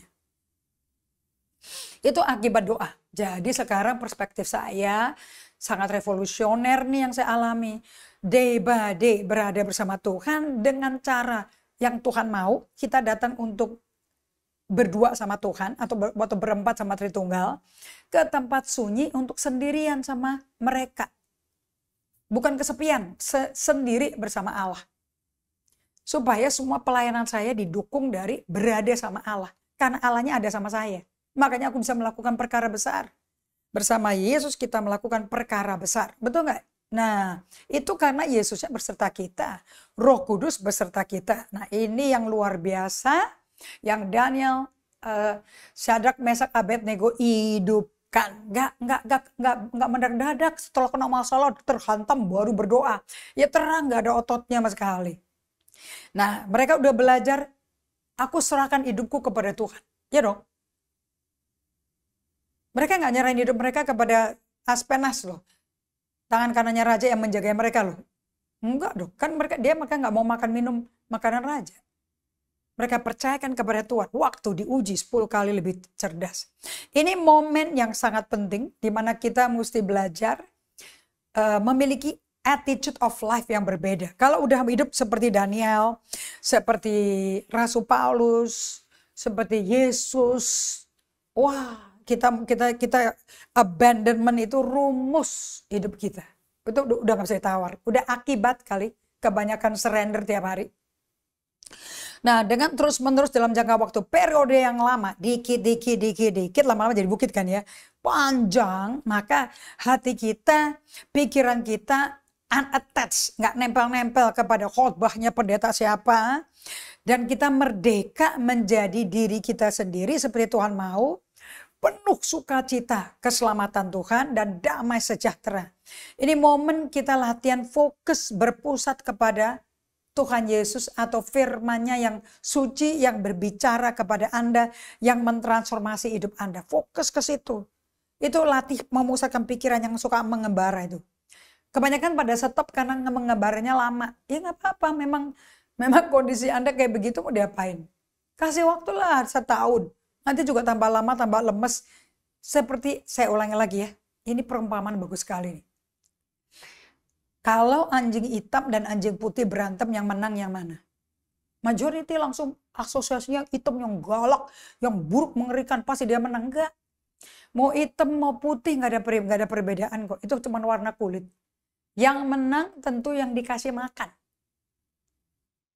itu akibat doa jadi sekarang perspektif saya sangat revolusioner nih yang saya alami day by day berada bersama Tuhan dengan cara yang Tuhan mau kita datang untuk berdua sama Tuhan atau, ber, atau berempat sama Tritunggal ke tempat sunyi untuk sendirian sama mereka. Bukan kesepian, se sendiri bersama Allah. Supaya semua pelayanan saya didukung dari berada sama Allah. Karena Allahnya ada sama saya. Makanya aku bisa melakukan perkara besar. Bersama Yesus kita melakukan perkara besar. Betul nggak? Nah, itu karena Yesusnya berserta kita. Roh Kudus berserta kita. Nah, ini yang luar biasa yang Daniel uh, Shadrach Mesak Abednego hidupkan nggak nggak nggak nggak nggak mendadak setelah kena masalah terhantam baru berdoa ya terang nggak ada ototnya mas sekali nah mereka udah belajar aku serahkan hidupku kepada Tuhan ya dong mereka nggak nyerahin hidup mereka kepada Aspenas loh tangan kanannya raja yang menjaga mereka loh enggak dong kan mereka dia mereka nggak mau makan minum makanan raja mereka percayakan kepada Tuhan. Waktu diuji 10 kali lebih cerdas. Ini momen yang sangat penting di mana kita mesti belajar uh, memiliki attitude of life yang berbeda. Kalau udah hidup seperti Daniel, seperti Rasul Paulus, seperti Yesus, wah kita kita kita abandonment itu rumus hidup kita. Itu udah nggak bisa ditawar. Udah akibat kali kebanyakan surrender tiap hari. Nah dengan terus-menerus dalam jangka waktu periode yang lama, dikit, dikit, dikit, dikit, lama-lama jadi bukit kan ya. Panjang, maka hati kita, pikiran kita unattached, nggak nempel-nempel kepada khotbahnya pendeta siapa. Dan kita merdeka menjadi diri kita sendiri seperti Tuhan mau penuh sukacita, keselamatan Tuhan, dan damai sejahtera. Ini momen kita latihan fokus berpusat kepada Tuhan Yesus atau firmannya yang suci yang berbicara kepada Anda yang mentransformasi hidup Anda. Fokus ke situ. Itu latih memusatkan pikiran yang suka mengembara itu. Kebanyakan pada stop karena mengembaranya lama. Ya nggak apa-apa, memang memang kondisi Anda kayak begitu mau diapain. Kasih waktu waktulah setahun. Nanti juga tambah lama, tambah lemes. Seperti saya ulangi lagi ya, ini perumpamaan bagus sekali nih. Kalau anjing hitam dan anjing putih berantem yang menang yang mana? Majority langsung asosiasinya hitam yang galak, yang buruk, mengerikan, pasti dia menang. Enggak. Mau hitam, mau putih, nggak ada, gak ada perbedaan kok. Itu cuma warna kulit. Yang menang tentu yang dikasih makan.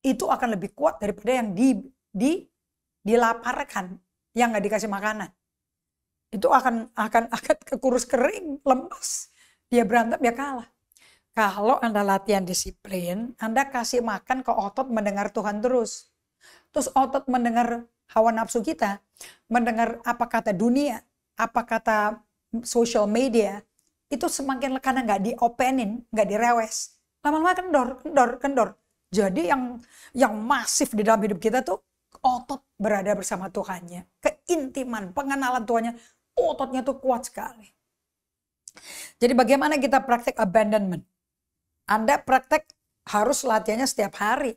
Itu akan lebih kuat daripada yang di, di dilaparkan, yang nggak dikasih makanan. Itu akan akan akan kekurus kering, lemas. Dia berantem, dia kalah. Kalau Anda latihan disiplin, Anda kasih makan ke otot mendengar Tuhan terus. Terus otot mendengar hawa nafsu kita, mendengar apa kata dunia, apa kata social media, itu semakin karena nggak diopenin, nggak direwes. Lama-lama kendor, kendor, kendor. Jadi yang yang masif di dalam hidup kita tuh otot berada bersama Tuhannya. Keintiman, pengenalan Tuhannya, ototnya tuh kuat sekali. Jadi bagaimana kita praktek abandonment? Anda praktek harus latihannya setiap hari.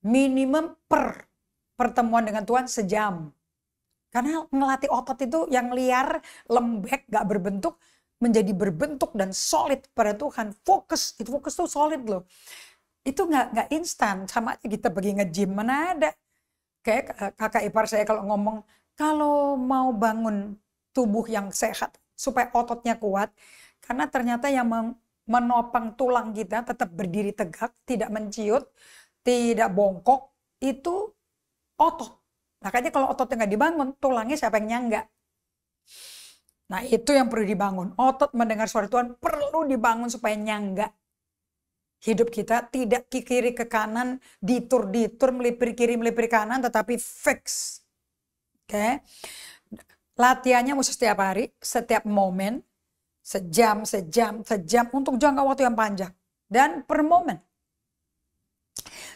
Minimum per pertemuan dengan Tuhan sejam. Karena ngelatih otot itu yang liar, lembek, gak berbentuk, menjadi berbentuk dan solid pada Tuhan. Fokus, itu fokus tuh solid loh. Itu gak, nggak instan, sama aja kita pergi nge-gym, mana ada. Kayak eh, kakak ipar saya kalau ngomong, kalau mau bangun tubuh yang sehat, supaya ototnya kuat, karena ternyata yang menopang tulang kita tetap berdiri tegak, tidak menciut, tidak bongkok, itu otot. Makanya kalau ototnya nggak dibangun, tulangnya siapa yang nyangga? Nah itu yang perlu dibangun. Otot mendengar suara Tuhan perlu dibangun supaya nyangga. Hidup kita tidak ke kiri ke kanan, ditur-ditur, melipir kiri, melipir kanan, tetapi fix. Oke. Okay? Latihannya mesti setiap hari, setiap momen, Sejam, sejam, sejam untuk jangka waktu yang panjang. Dan per moment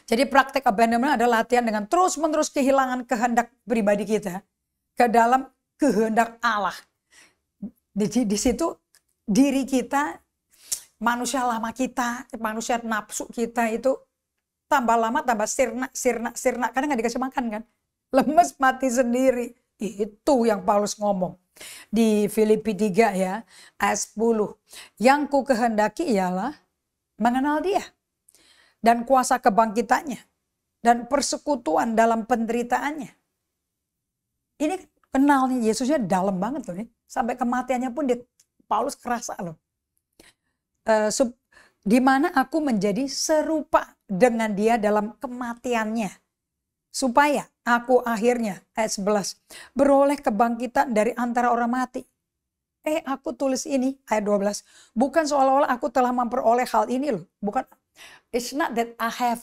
Jadi praktek abandonment adalah latihan dengan terus-menerus kehilangan kehendak pribadi kita ke dalam kehendak Allah. di, di situ diri kita, manusia lama kita, manusia nafsu kita itu tambah lama tambah sirna, sirna, sirna. Karena nggak dikasih makan kan. Lemes mati sendiri. Itu yang Paulus ngomong di Filipi 3 ya, ayat 10. Yang ku kehendaki ialah mengenal dia dan kuasa kebangkitannya dan persekutuan dalam penderitaannya. Ini kenalnya Yesusnya dalam banget loh nih. Sampai kematiannya pun dia, Paulus kerasa loh. Uh, eh, sub, di aku menjadi serupa dengan dia dalam kematiannya supaya Aku akhirnya, ayat 11, beroleh kebangkitan dari antara orang mati. Eh, aku tulis ini, ayat 12. Bukan seolah-olah aku telah memperoleh hal ini loh. Bukan, it's not that I have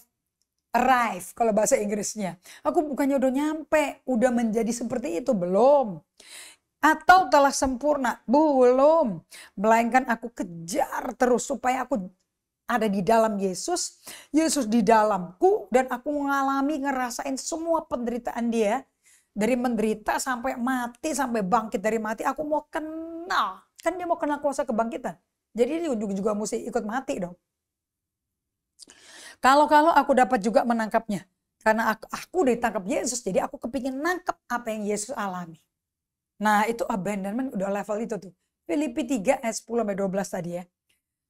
arrived kalau bahasa Inggrisnya. Aku bukannya udah nyampe, udah menjadi seperti itu, belum. Atau telah sempurna, belum. Melainkan aku kejar terus supaya aku ada di dalam Yesus, Yesus di dalamku dan aku mengalami ngerasain semua penderitaan dia. Dari menderita sampai mati, sampai bangkit dari mati, aku mau kenal. Kan dia mau kenal kuasa kebangkitan. Jadi dia juga, juga mesti ikut mati dong. Kalau-kalau aku dapat juga menangkapnya. Karena aku, aku ditangkap Yesus, jadi aku kepingin nangkap apa yang Yesus alami. Nah itu abandonment udah level itu tuh. Filipi 3 ayat 10 sampai 12 tadi ya.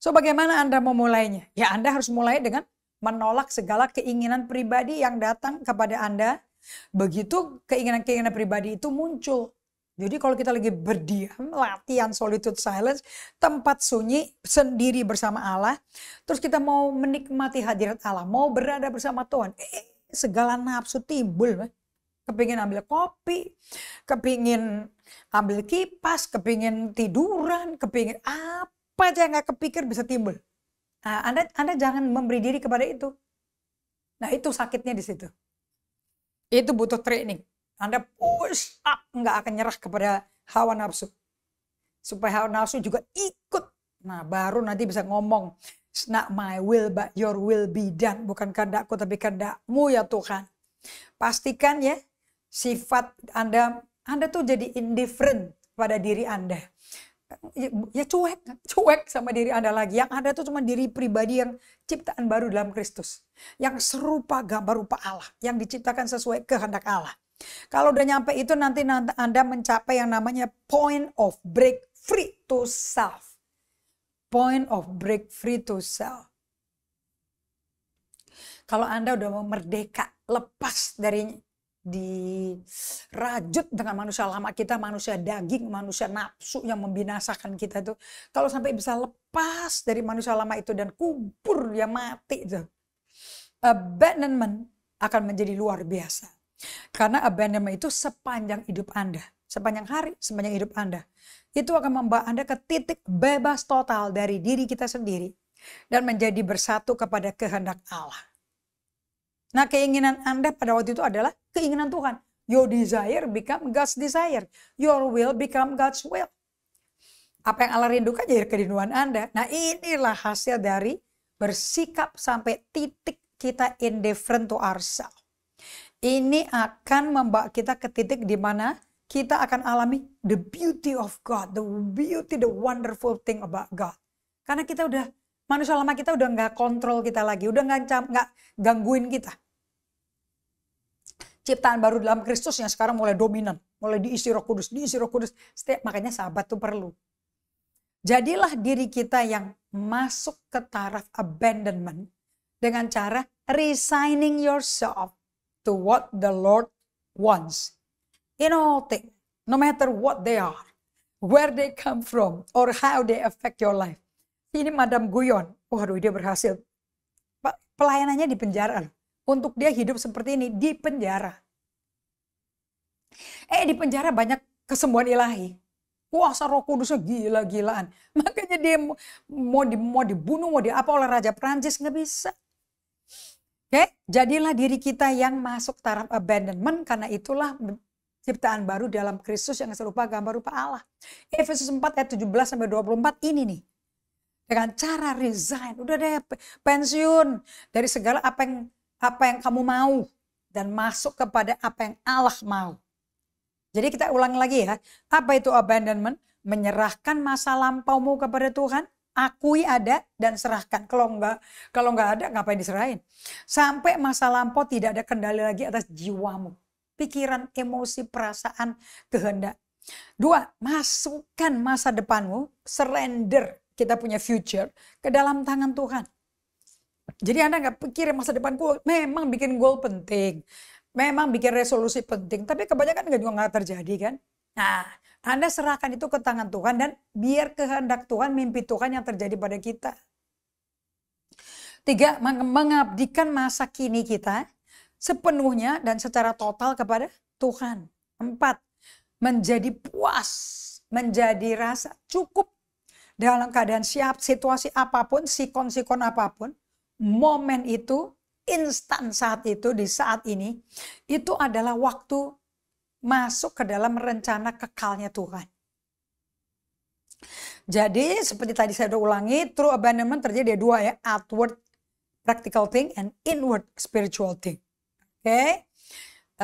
So bagaimana Anda memulainya? Ya Anda harus mulai dengan menolak segala keinginan pribadi yang datang kepada Anda. Begitu keinginan-keinginan pribadi itu muncul. Jadi kalau kita lagi berdiam, latihan solitude silence, tempat sunyi sendiri bersama Allah, terus kita mau menikmati hadirat Allah, mau berada bersama Tuhan, eh, segala nafsu timbul. Kepingin ambil kopi, kepingin ambil kipas, kepingin tiduran, kepingin apa apa aja yang nggak kepikir bisa timbul. Nah, anda, anda jangan memberi diri kepada itu. Nah itu sakitnya di situ. Itu butuh training. Anda push up, nggak akan nyerah kepada hawa nafsu. Supaya hawa nafsu juga ikut. Nah baru nanti bisa ngomong. It's not my will but your will be done. Bukan kehendakku tapi kehendakmu ya Tuhan. Pastikan ya sifat Anda, Anda tuh jadi indifferent pada diri Anda. Ya, ya, cuek Cuek sama diri Anda lagi. Yang ada tuh cuma diri pribadi yang ciptaan baru dalam Kristus. Yang serupa gambar rupa Allah. Yang diciptakan sesuai kehendak Allah. Kalau udah nyampe itu nanti, nanti Anda mencapai yang namanya point of break free to self. Point of break free to self. Kalau Anda udah mau merdeka, lepas dari dirajut dengan manusia lama kita, manusia daging, manusia nafsu yang membinasakan kita itu. Kalau sampai bisa lepas dari manusia lama itu dan kubur yang mati itu. Abandonment akan menjadi luar biasa. Karena abandonment itu sepanjang hidup Anda, sepanjang hari, sepanjang hidup Anda. Itu akan membawa Anda ke titik bebas total dari diri kita sendiri dan menjadi bersatu kepada kehendak Allah. Nah keinginan Anda pada waktu itu adalah keinginan Tuhan. Your desire become God's desire. Your will become God's will. Apa yang Allah rindukan jadi kerinduan Anda. Nah inilah hasil dari bersikap sampai titik kita indifferent to ourselves. Ini akan membawa kita ke titik di mana kita akan alami the beauty of God, the beauty, the wonderful thing about God. Karena kita udah manusia lama kita udah nggak kontrol kita lagi, udah nggak nggak gangguin kita ciptaan baru dalam Kristus yang sekarang mulai dominan, mulai diisi Roh Kudus, diisi Roh Kudus. Setiap makanya sahabat tuh perlu. Jadilah diri kita yang masuk ke taraf abandonment dengan cara resigning yourself to what the Lord wants in all things, no matter what they are, where they come from, or how they affect your life. Ini Madam Guyon, waduh dia berhasil. Pelayanannya di penjara loh untuk dia hidup seperti ini di penjara. Eh di penjara banyak kesembuhan ilahi. Kuasa roh kudusnya gila-gilaan. Makanya dia mau, di, mau dibunuh, mau diapa oleh Raja Prancis, nggak bisa. Oke, jadilah diri kita yang masuk taraf abandonment karena itulah ciptaan baru dalam Kristus yang serupa gambar rupa Allah. Efesus 4 ayat 17 sampai 24 ini nih. Dengan cara resign, udah deh pensiun dari segala apa yang apa yang kamu mau dan masuk kepada apa yang Allah mau. Jadi kita ulang lagi ya. Apa itu abandonment? Menyerahkan masa lampaumu kepada Tuhan, akui ada dan serahkan. Kalau enggak, kalau enggak ada ngapain diserahin? Sampai masa lampau tidak ada kendali lagi atas jiwamu. Pikiran, emosi, perasaan, kehendak. Dua, masukkan masa depanmu, surrender kita punya future ke dalam tangan Tuhan. Jadi Anda nggak pikir masa depan gue memang bikin goal penting. Memang bikin resolusi penting. Tapi kebanyakan nggak juga nggak terjadi kan. Nah Anda serahkan itu ke tangan Tuhan dan biar kehendak Tuhan, mimpi Tuhan yang terjadi pada kita. Tiga, mengabdikan masa kini kita sepenuhnya dan secara total kepada Tuhan. Empat, menjadi puas, menjadi rasa cukup dalam keadaan siap situasi apapun, sikon-sikon apapun momen itu, instan saat itu, di saat ini, itu adalah waktu masuk ke dalam rencana kekalnya Tuhan. Jadi seperti tadi saya sudah ulangi, true abandonment terjadi ada dua ya, outward practical thing and inward spiritual thing. Oke, okay?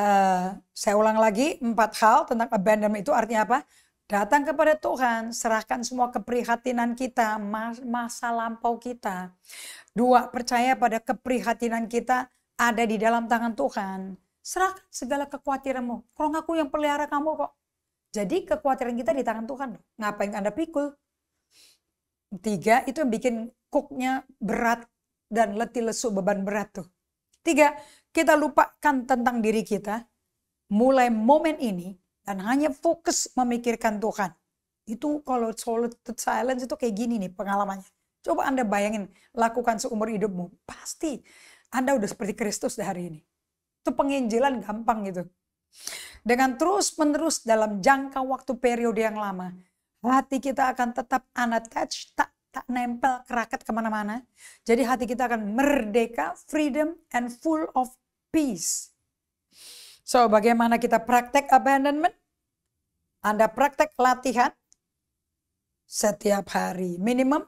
uh, eh, saya ulang lagi empat hal tentang abandonment itu artinya apa? Datang kepada Tuhan, serahkan semua keprihatinan kita, masa lampau kita. Dua, percaya pada keprihatinan kita ada di dalam tangan Tuhan. Serahkan segala kekhawatiranmu. Kalau aku yang pelihara kamu kok. Jadi kekhawatiran kita di tangan Tuhan. Ngapain Anda pikul? Tiga, itu yang bikin kuknya berat dan letih lesu beban berat tuh. Tiga, kita lupakan tentang diri kita. Mulai momen ini dan hanya fokus memikirkan Tuhan. Itu kalau solid silence itu kayak gini nih pengalamannya. Coba Anda bayangin, lakukan seumur hidupmu. Pasti Anda udah seperti Kristus di hari ini. Itu penginjilan gampang gitu. Dengan terus-menerus dalam jangka waktu periode yang lama, hati kita akan tetap unattached, tak tak nempel kerakat kemana-mana. Jadi hati kita akan merdeka, freedom, and full of peace. So, bagaimana kita praktek abandonment? Anda praktek latihan setiap hari minimum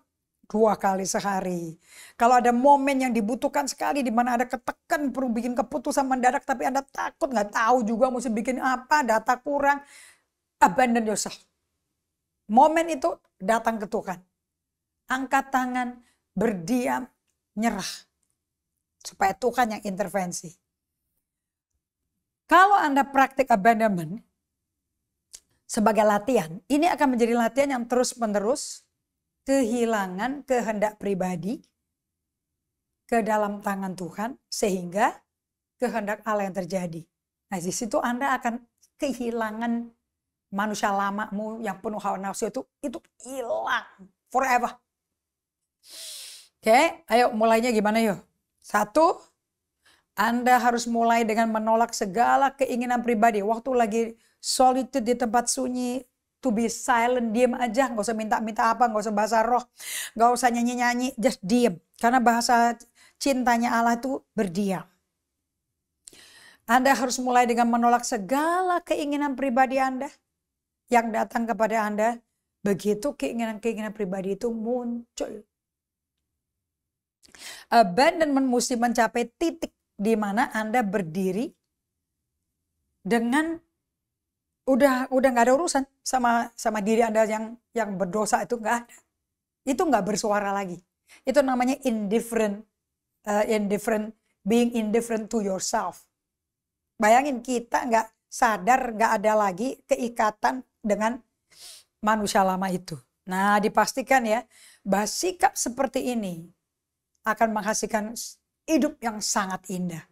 dua kali sehari. Kalau ada momen yang dibutuhkan sekali di mana ada ketekan perlu bikin keputusan mendadak tapi Anda takut nggak tahu juga mesti bikin apa, data kurang, abandon yourself. Momen itu datang ke Tuhan. Angkat tangan, berdiam, nyerah. Supaya Tuhan yang intervensi. Kalau Anda praktik abandonment sebagai latihan, ini akan menjadi latihan yang terus-menerus kehilangan kehendak pribadi ke dalam tangan Tuhan sehingga kehendak Allah yang terjadi. Nah di situ Anda akan kehilangan manusia lamamu yang penuh hawa nafsu itu itu hilang forever. Oke, okay, ayo mulainya gimana yuk? Satu, Anda harus mulai dengan menolak segala keinginan pribadi. Waktu lagi solitude di tempat sunyi, to be silent, diem aja, nggak usah minta-minta apa, nggak usah bahasa roh, nggak usah nyanyi-nyanyi, just diem. Karena bahasa cintanya Allah itu berdiam. Anda harus mulai dengan menolak segala keinginan pribadi Anda yang datang kepada Anda. Begitu keinginan-keinginan pribadi itu muncul. Abandonment mesti mencapai titik di mana Anda berdiri dengan udah udah nggak ada urusan sama sama diri anda yang yang berdosa itu nggak ada itu nggak bersuara lagi itu namanya indifferent uh, indifferent being indifferent to yourself bayangin kita nggak sadar nggak ada lagi keikatan dengan manusia lama itu nah dipastikan ya bahwa sikap seperti ini akan menghasilkan hidup yang sangat indah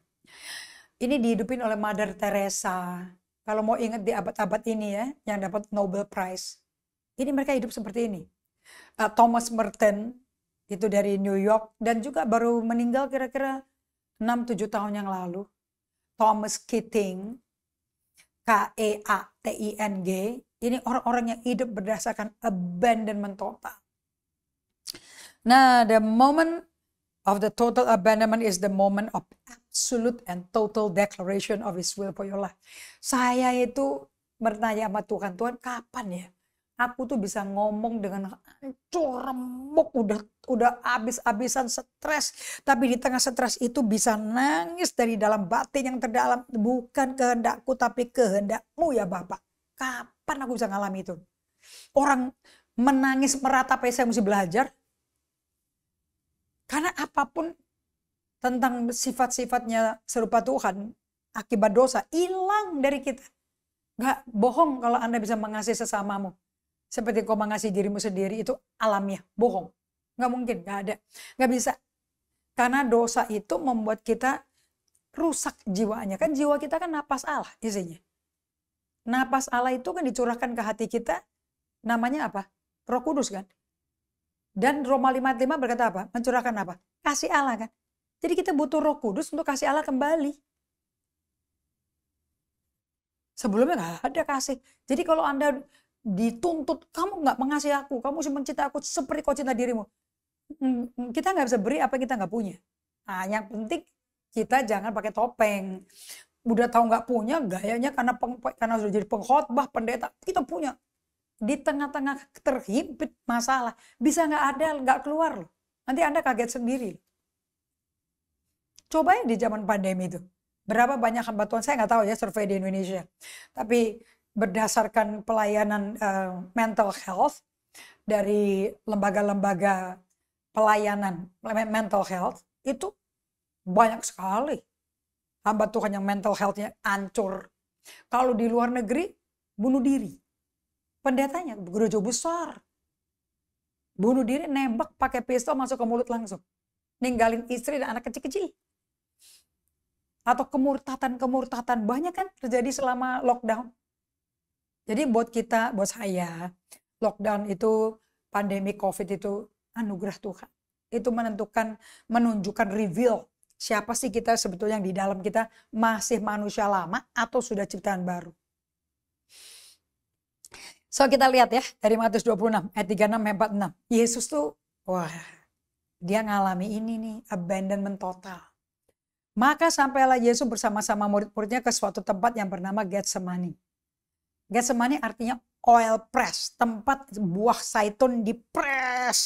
ini dihidupin oleh Mother Teresa kalau mau ingat di abad-abad ini ya, yang dapat Nobel Prize. Ini mereka hidup seperti ini. Uh, Thomas Merton itu dari New York dan juga baru meninggal kira-kira 6-7 tahun yang lalu. Thomas Keating, K-E-A-T-I-N-G, ini orang-orang yang hidup berdasarkan abandonment total. Nah, the moment of the total abandonment is the moment of absolute and total declaration of His will for your life. Saya itu bertanya sama Tuhan, Tuhan kapan ya? Aku tuh bisa ngomong dengan hancur, remuk, udah udah abis-abisan stres. Tapi di tengah stres itu bisa nangis dari dalam batin yang terdalam. Bukan kehendakku, tapi kehendakmu ya Bapak. Kapan aku bisa ngalami itu? Orang menangis meratapi saya mesti belajar. Karena apapun tentang sifat-sifatnya serupa Tuhan, akibat dosa hilang dari kita. Gak bohong kalau Anda bisa mengasihi sesamamu. Seperti kau mengasihi dirimu sendiri itu alamiah, bohong. Gak mungkin, gak ada. Gak bisa. Karena dosa itu membuat kita rusak jiwanya. Kan jiwa kita kan napas Allah isinya. Napas Allah itu kan dicurahkan ke hati kita, namanya apa? Roh Kudus kan? Dan Roma 55 berkata apa? Mencurahkan apa? Kasih Allah kan. Jadi kita butuh roh kudus untuk kasih Allah kembali. Sebelumnya nggak ada kasih. Jadi kalau Anda dituntut, kamu nggak mengasihi aku, kamu sih mencinta aku seperti kau cinta dirimu. Hmm, hmm, kita nggak bisa beri apa yang kita nggak punya. Nah, yang penting kita jangan pakai topeng. Udah tahu nggak punya, gayanya karena peng, karena sudah jadi pengkhotbah pendeta, kita punya di tengah-tengah terhimpit masalah bisa nggak ada nggak keluar loh nanti anda kaget sendiri coba ya di zaman pandemi itu berapa banyak hamba Tuhan saya nggak tahu ya survei di Indonesia tapi berdasarkan pelayanan uh, mental health dari lembaga-lembaga pelayanan mental health itu banyak sekali hamba Tuhan yang mental healthnya ancur kalau di luar negeri bunuh diri pendetanya gereja besar bunuh diri nembak pakai pistol masuk ke mulut langsung ninggalin istri dan anak kecil-kecil atau kemurtatan-kemurtatan banyak kan terjadi selama lockdown jadi buat kita buat saya lockdown itu pandemi covid itu anugerah Tuhan itu menentukan menunjukkan reveal siapa sih kita sebetulnya yang di dalam kita masih manusia lama atau sudah ciptaan baru So kita lihat ya dari Matius 26 ayat 36 ayat 46. Yesus tuh wah dia ngalami ini nih abandonment total. Maka sampailah Yesus bersama-sama murid-muridnya ke suatu tempat yang bernama Getsemani. Getsemani artinya oil press, tempat buah zaitun dipres,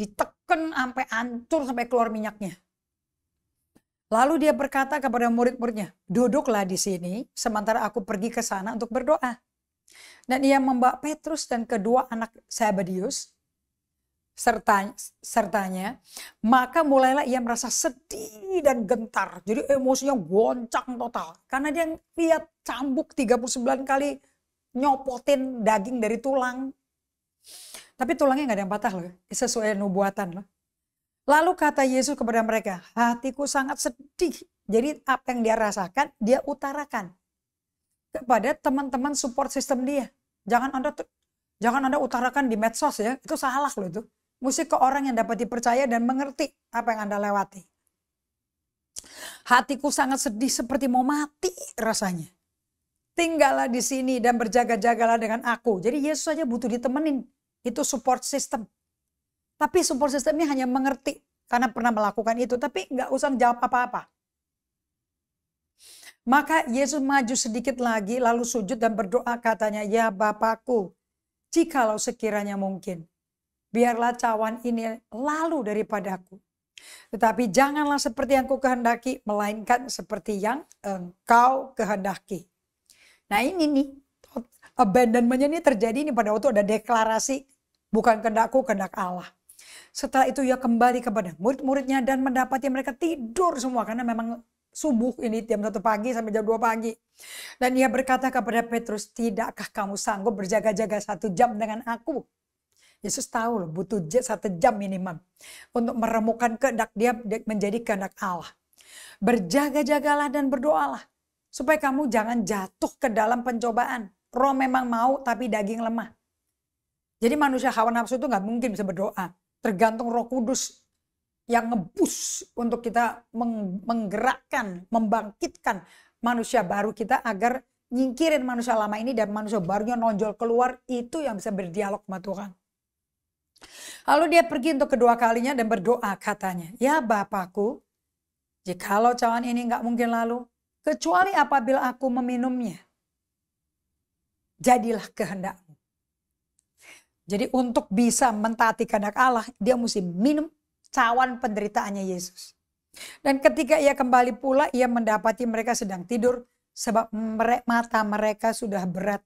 diteken sampai hancur sampai keluar minyaknya. Lalu dia berkata kepada murid-muridnya, duduklah di sini sementara aku pergi ke sana untuk berdoa. Dan ia membawa Petrus dan kedua anak Zabadius serta sertanya, maka mulailah ia merasa sedih dan gentar. Jadi emosinya goncang total karena dia lihat cambuk 39 kali nyopotin daging dari tulang. Tapi tulangnya nggak ada yang patah loh, sesuai nubuatan loh. Lalu kata Yesus kepada mereka, hatiku sangat sedih. Jadi apa yang dia rasakan, dia utarakan kepada teman-teman support system dia. Jangan Anda jangan Anda utarakan di medsos ya, itu salah loh itu. Mesti ke orang yang dapat dipercaya dan mengerti apa yang Anda lewati. Hatiku sangat sedih seperti mau mati rasanya. Tinggallah di sini dan berjaga-jagalah dengan aku. Jadi Yesus saja butuh ditemenin. Itu support system. Tapi support system ini hanya mengerti karena pernah melakukan itu. Tapi nggak usah jawab apa-apa. Maka Yesus maju sedikit lagi lalu sujud dan berdoa katanya, Ya Bapakku, jikalau sekiranya mungkin, biarlah cawan ini lalu daripadaku. Tetapi janganlah seperti yang ku kehendaki, melainkan seperti yang engkau kehendaki. Nah ini nih, abandonmentnya ini terjadi ini pada waktu ada deklarasi, bukan kehendakku, kehendak Allah. Setelah itu ia kembali kepada murid-muridnya dan mendapati mereka tidur semua karena memang subuh ini jam satu pagi sampai jam 2 pagi. Dan ia berkata kepada Petrus, tidakkah kamu sanggup berjaga-jaga satu jam dengan aku? Yesus tahu loh, butuh satu jam minimum untuk meremukkan kehendak dia menjadi kehendak Allah. Berjaga-jagalah dan berdoalah supaya kamu jangan jatuh ke dalam pencobaan. Roh memang mau tapi daging lemah. Jadi manusia hawa nafsu itu nggak mungkin bisa berdoa. Tergantung roh kudus yang ngebus untuk kita menggerakkan, membangkitkan manusia baru kita agar nyingkirin manusia lama ini dan manusia barunya nonjol keluar itu yang bisa berdialog sama Tuhan. Lalu dia pergi untuk kedua kalinya dan berdoa katanya, ya Bapakku, jikalau cawan ini nggak mungkin lalu, kecuali apabila aku meminumnya, jadilah kehendakmu. Jadi untuk bisa mentaati kehendak Allah, dia mesti minum cawan penderitaannya Yesus. Dan ketika ia kembali pula, ia mendapati mereka sedang tidur sebab mata mereka sudah berat.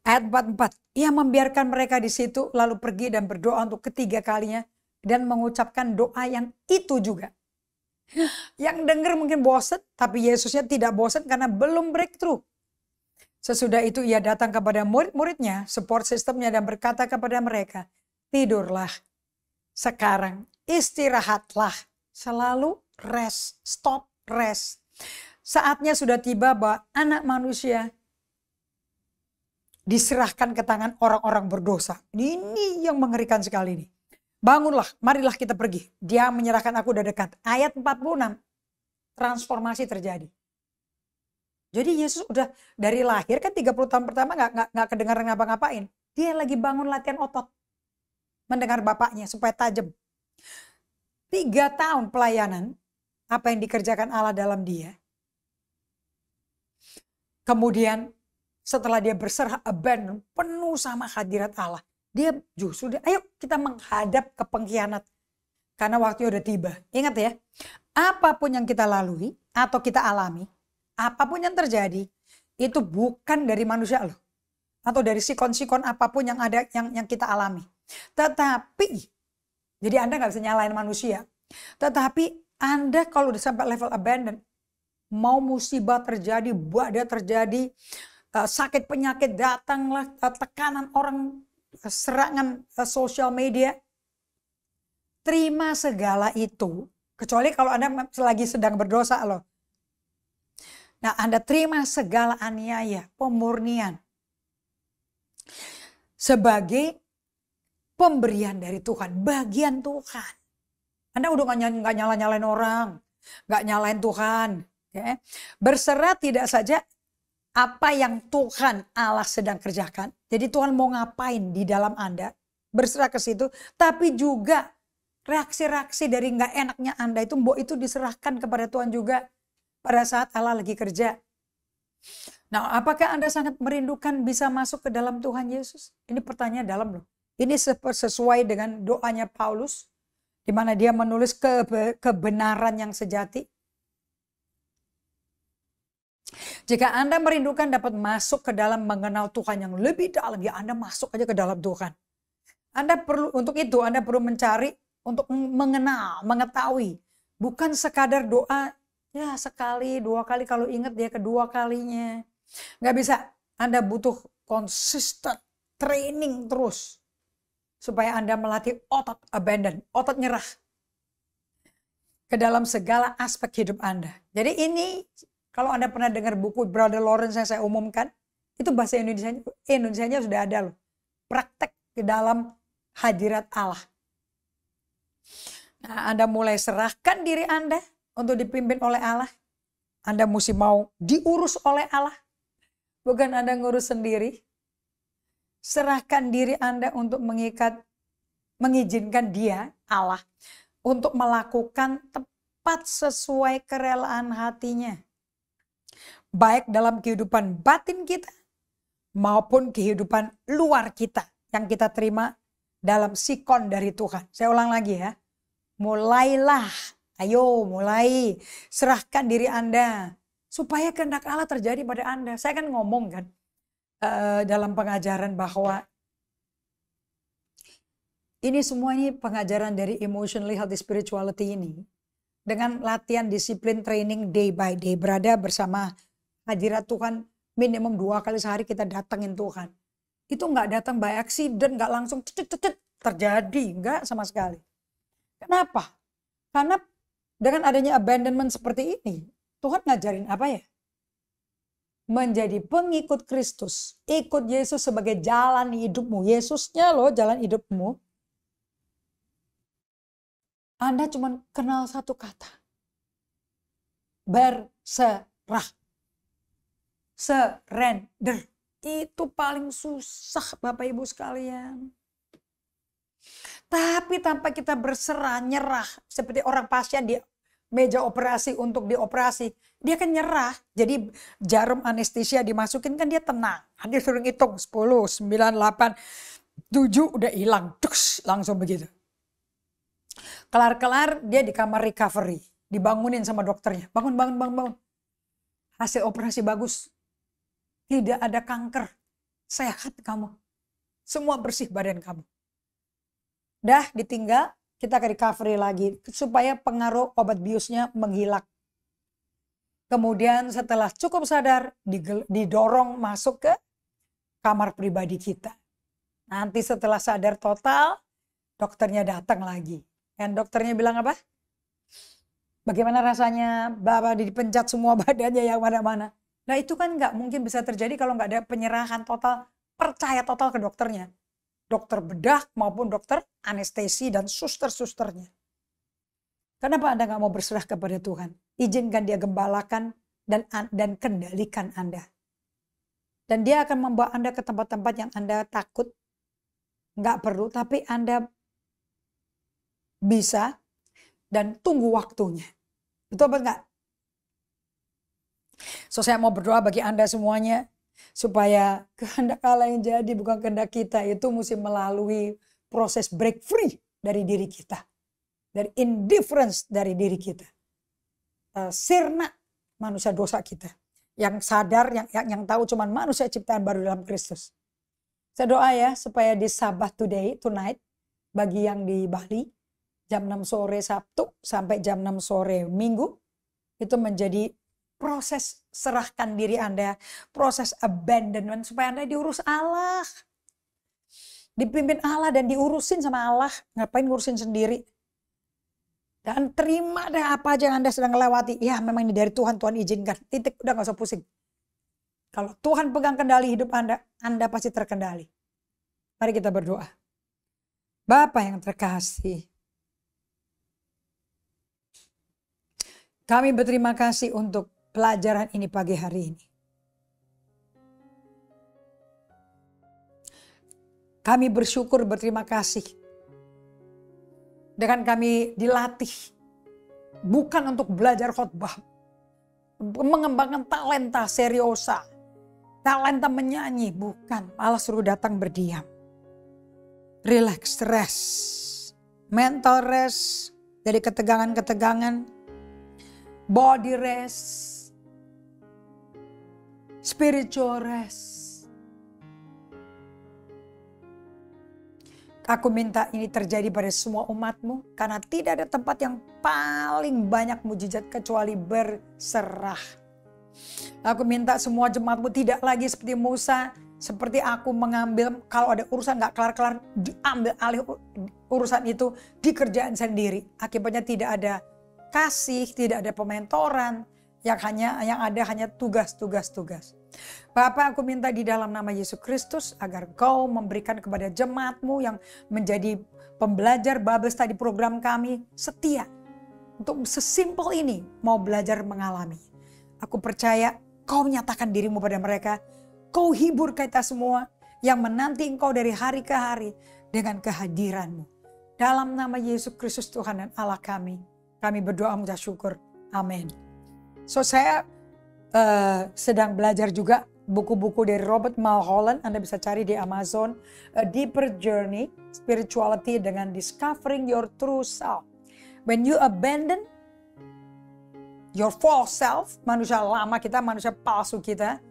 Ayat 44, ia membiarkan mereka di situ lalu pergi dan berdoa untuk ketiga kalinya dan mengucapkan doa yang itu juga. Yang dengar mungkin bosan, tapi Yesusnya tidak bosan karena belum breakthrough. Sesudah itu ia datang kepada murid-muridnya, support sistemnya dan berkata kepada mereka, tidurlah sekarang. Istirahatlah, selalu rest, stop rest. Saatnya sudah tiba bahwa anak manusia diserahkan ke tangan orang-orang berdosa. Ini yang mengerikan sekali ini Bangunlah, marilah kita pergi. Dia menyerahkan aku udah dekat. Ayat 46, transformasi terjadi. Jadi Yesus udah dari lahir kan 30 tahun pertama nggak nggak kedengaran ngapa-ngapain. Dia lagi bangun latihan otot mendengar bapaknya supaya tajam. Tiga tahun pelayanan, apa yang dikerjakan Allah dalam dia. Kemudian setelah dia berserah abandon, penuh sama hadirat Allah. Dia justru, dia, ayo kita menghadap ke pengkhianat. Karena waktu udah tiba. Ingat ya, apapun yang kita lalui atau kita alami, apapun yang terjadi, itu bukan dari manusia loh. Atau dari sikon-sikon apapun yang ada yang yang kita alami. Tetapi, jadi Anda nggak bisa nyalain manusia. Tetapi Anda kalau udah sampai level abandon, mau musibah terjadi, badai terjadi, eh, sakit penyakit datanglah, eh, tekanan orang, eh, serangan sosial media, terima segala itu. Kecuali kalau Anda lagi sedang berdosa loh. Nah Anda terima segala aniaya, pemurnian. Sebagai pemberian dari Tuhan, bagian Tuhan. Anda udah nggak nyala-nyalain orang, nggak nyalain Tuhan. Ya. Berserah tidak saja apa yang Tuhan Allah sedang kerjakan. Jadi Tuhan mau ngapain di dalam Anda, berserah ke situ. Tapi juga reaksi-reaksi dari nggak enaknya Anda itu, mbok itu diserahkan kepada Tuhan juga pada saat Allah lagi kerja. Nah, apakah Anda sangat merindukan bisa masuk ke dalam Tuhan Yesus? Ini pertanyaan dalam loh. Ini sesuai dengan doanya Paulus di mana dia menulis ke, kebenaran yang sejati. Jika Anda merindukan dapat masuk ke dalam mengenal Tuhan yang lebih dalam, ya Anda masuk aja ke dalam Tuhan. Anda perlu untuk itu Anda perlu mencari untuk mengenal, mengetahui, bukan sekadar doa ya sekali, dua kali kalau ingat dia kedua kalinya. Nggak bisa. Anda butuh konsisten training terus supaya Anda melatih otot abandon, otot nyerah ke dalam segala aspek hidup Anda. Jadi ini kalau Anda pernah dengar buku Brother Lawrence yang saya umumkan, itu bahasa Indonesia Indonesianya sudah ada loh. Praktek ke dalam hadirat Allah. Nah, Anda mulai serahkan diri Anda untuk dipimpin oleh Allah. Anda mesti mau diurus oleh Allah. Bukan Anda ngurus sendiri. Serahkan diri Anda untuk mengikat, mengizinkan dia, Allah, untuk melakukan tepat sesuai kerelaan hatinya. Baik dalam kehidupan batin kita maupun kehidupan luar kita yang kita terima dalam sikon dari Tuhan. Saya ulang lagi ya. Mulailah, ayo mulai serahkan diri Anda supaya kehendak Allah terjadi pada Anda. Saya kan ngomong kan, Eh, dalam pengajaran bahwa ini semua ini pengajaran dari emotionally healthy spirituality ini dengan latihan disiplin training day by day berada bersama hadirat Tuhan minimum dua kali sehari kita datangin Tuhan itu nggak datang by accident nggak langsung cet, cet, cet, terjadi nggak sama sekali kenapa karena dengan adanya abandonment seperti ini Tuhan ngajarin apa ya menjadi pengikut Kristus. Ikut Yesus sebagai jalan hidupmu. Yesusnya loh jalan hidupmu. Anda cuma kenal satu kata. Berserah. Surrender. Itu paling susah Bapak Ibu sekalian. Tapi tanpa kita berserah, nyerah. Seperti orang pasien di meja operasi untuk dioperasi dia kan nyerah. Jadi jarum anestesia dimasukin kan dia tenang. Kan dia suruh ngitung 10, 9, 8, 7 udah hilang. Duks, langsung begitu. Kelar-kelar dia di kamar recovery. Dibangunin sama dokternya. Bangun, bangun, bangun, bangun. Hasil operasi bagus. Tidak ada kanker. Sehat kamu. Semua bersih badan kamu. Dah ditinggal, kita ke recovery lagi. Supaya pengaruh obat biusnya menghilang Kemudian setelah cukup sadar didorong masuk ke kamar pribadi kita. Nanti setelah sadar total, dokternya datang lagi. Dan dokternya bilang apa? Bagaimana rasanya bapak dipencet semua badannya yang mana-mana. Nah itu kan nggak mungkin bisa terjadi kalau nggak ada penyerahan total, percaya total ke dokternya. Dokter bedah maupun dokter anestesi dan suster-susternya. Kenapa Anda nggak mau berserah kepada Tuhan? Izinkan dia gembalakan dan dan kendalikan Anda. Dan dia akan membawa Anda ke tempat-tempat yang Anda takut. Nggak perlu, tapi Anda bisa dan tunggu waktunya. Betul apa enggak? So saya mau berdoa bagi Anda semuanya supaya kehendak Allah yang jadi bukan kehendak kita itu mesti melalui proses break free dari diri kita dari indifference dari diri kita. Eh, sirna manusia dosa kita. Yang sadar, yang, yang, yang tahu cuma manusia ciptaan baru dalam Kristus. Saya doa ya supaya di Sabah today, tonight, bagi yang di Bali, jam 6 sore Sabtu sampai jam 6 sore Minggu, itu menjadi proses serahkan diri Anda, proses abandonment supaya Anda diurus Allah. Dipimpin Allah dan diurusin sama Allah. Ngapain ngurusin sendiri? Dan terima deh apa aja yang Anda sedang lewati. Ya memang ini dari Tuhan, Tuhan izinkan. Titik, udah gak usah pusing. Kalau Tuhan pegang kendali hidup Anda, Anda pasti terkendali. Mari kita berdoa. Bapak yang terkasih, kami berterima kasih untuk pelajaran ini pagi hari ini. Kami bersyukur berterima kasih dengan kami dilatih bukan untuk belajar khotbah, mengembangkan talenta seriosa, talenta menyanyi, bukan. Malah suruh datang berdiam. Relax, stress, mental rest dari ketegangan-ketegangan, body rest, spiritual rest. Aku minta ini terjadi pada semua umatmu karena tidak ada tempat yang paling banyak mujizat kecuali berserah. Aku minta semua jemaatmu tidak lagi seperti Musa, seperti aku mengambil kalau ada urusan nggak kelar-kelar diambil alih urusan itu di kerjaan sendiri. Akibatnya tidak ada kasih, tidak ada pementoran, yang hanya yang ada hanya tugas-tugas-tugas. Bapak aku minta di dalam nama Yesus Kristus agar kau memberikan kepada jemaatmu yang menjadi pembelajar Bible study program kami setia. Untuk sesimpel ini mau belajar mengalami. Aku percaya kau menyatakan dirimu pada mereka. Kau hibur kita semua yang menanti engkau dari hari ke hari dengan kehadiranmu. Dalam nama Yesus Kristus Tuhan dan Allah kami, kami berdoa mengucap syukur. Amin. So saya uh, sedang belajar juga buku-buku dari Robert Mulholland, Anda bisa cari di Amazon, A Deeper Journey, Spirituality dengan Discovering Your True Self. When you abandon your false self, manusia lama kita, manusia palsu kita,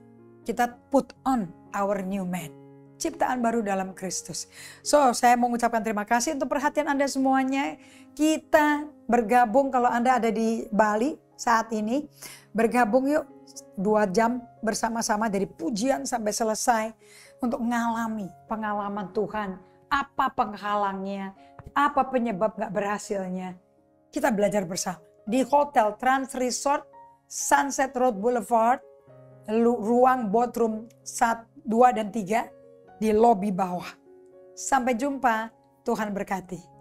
kita put on our new man. Ciptaan baru dalam Kristus. So, saya mengucapkan terima kasih untuk perhatian Anda semuanya. Kita bergabung kalau Anda ada di Bali, saat ini. Bergabung yuk dua jam bersama-sama dari pujian sampai selesai untuk mengalami pengalaman Tuhan. Apa penghalangnya, apa penyebab gak berhasilnya. Kita belajar bersama. Di Hotel Trans Resort Sunset Road Boulevard, ruang boardroom 2 dan 3 di lobi bawah. Sampai jumpa, Tuhan berkati.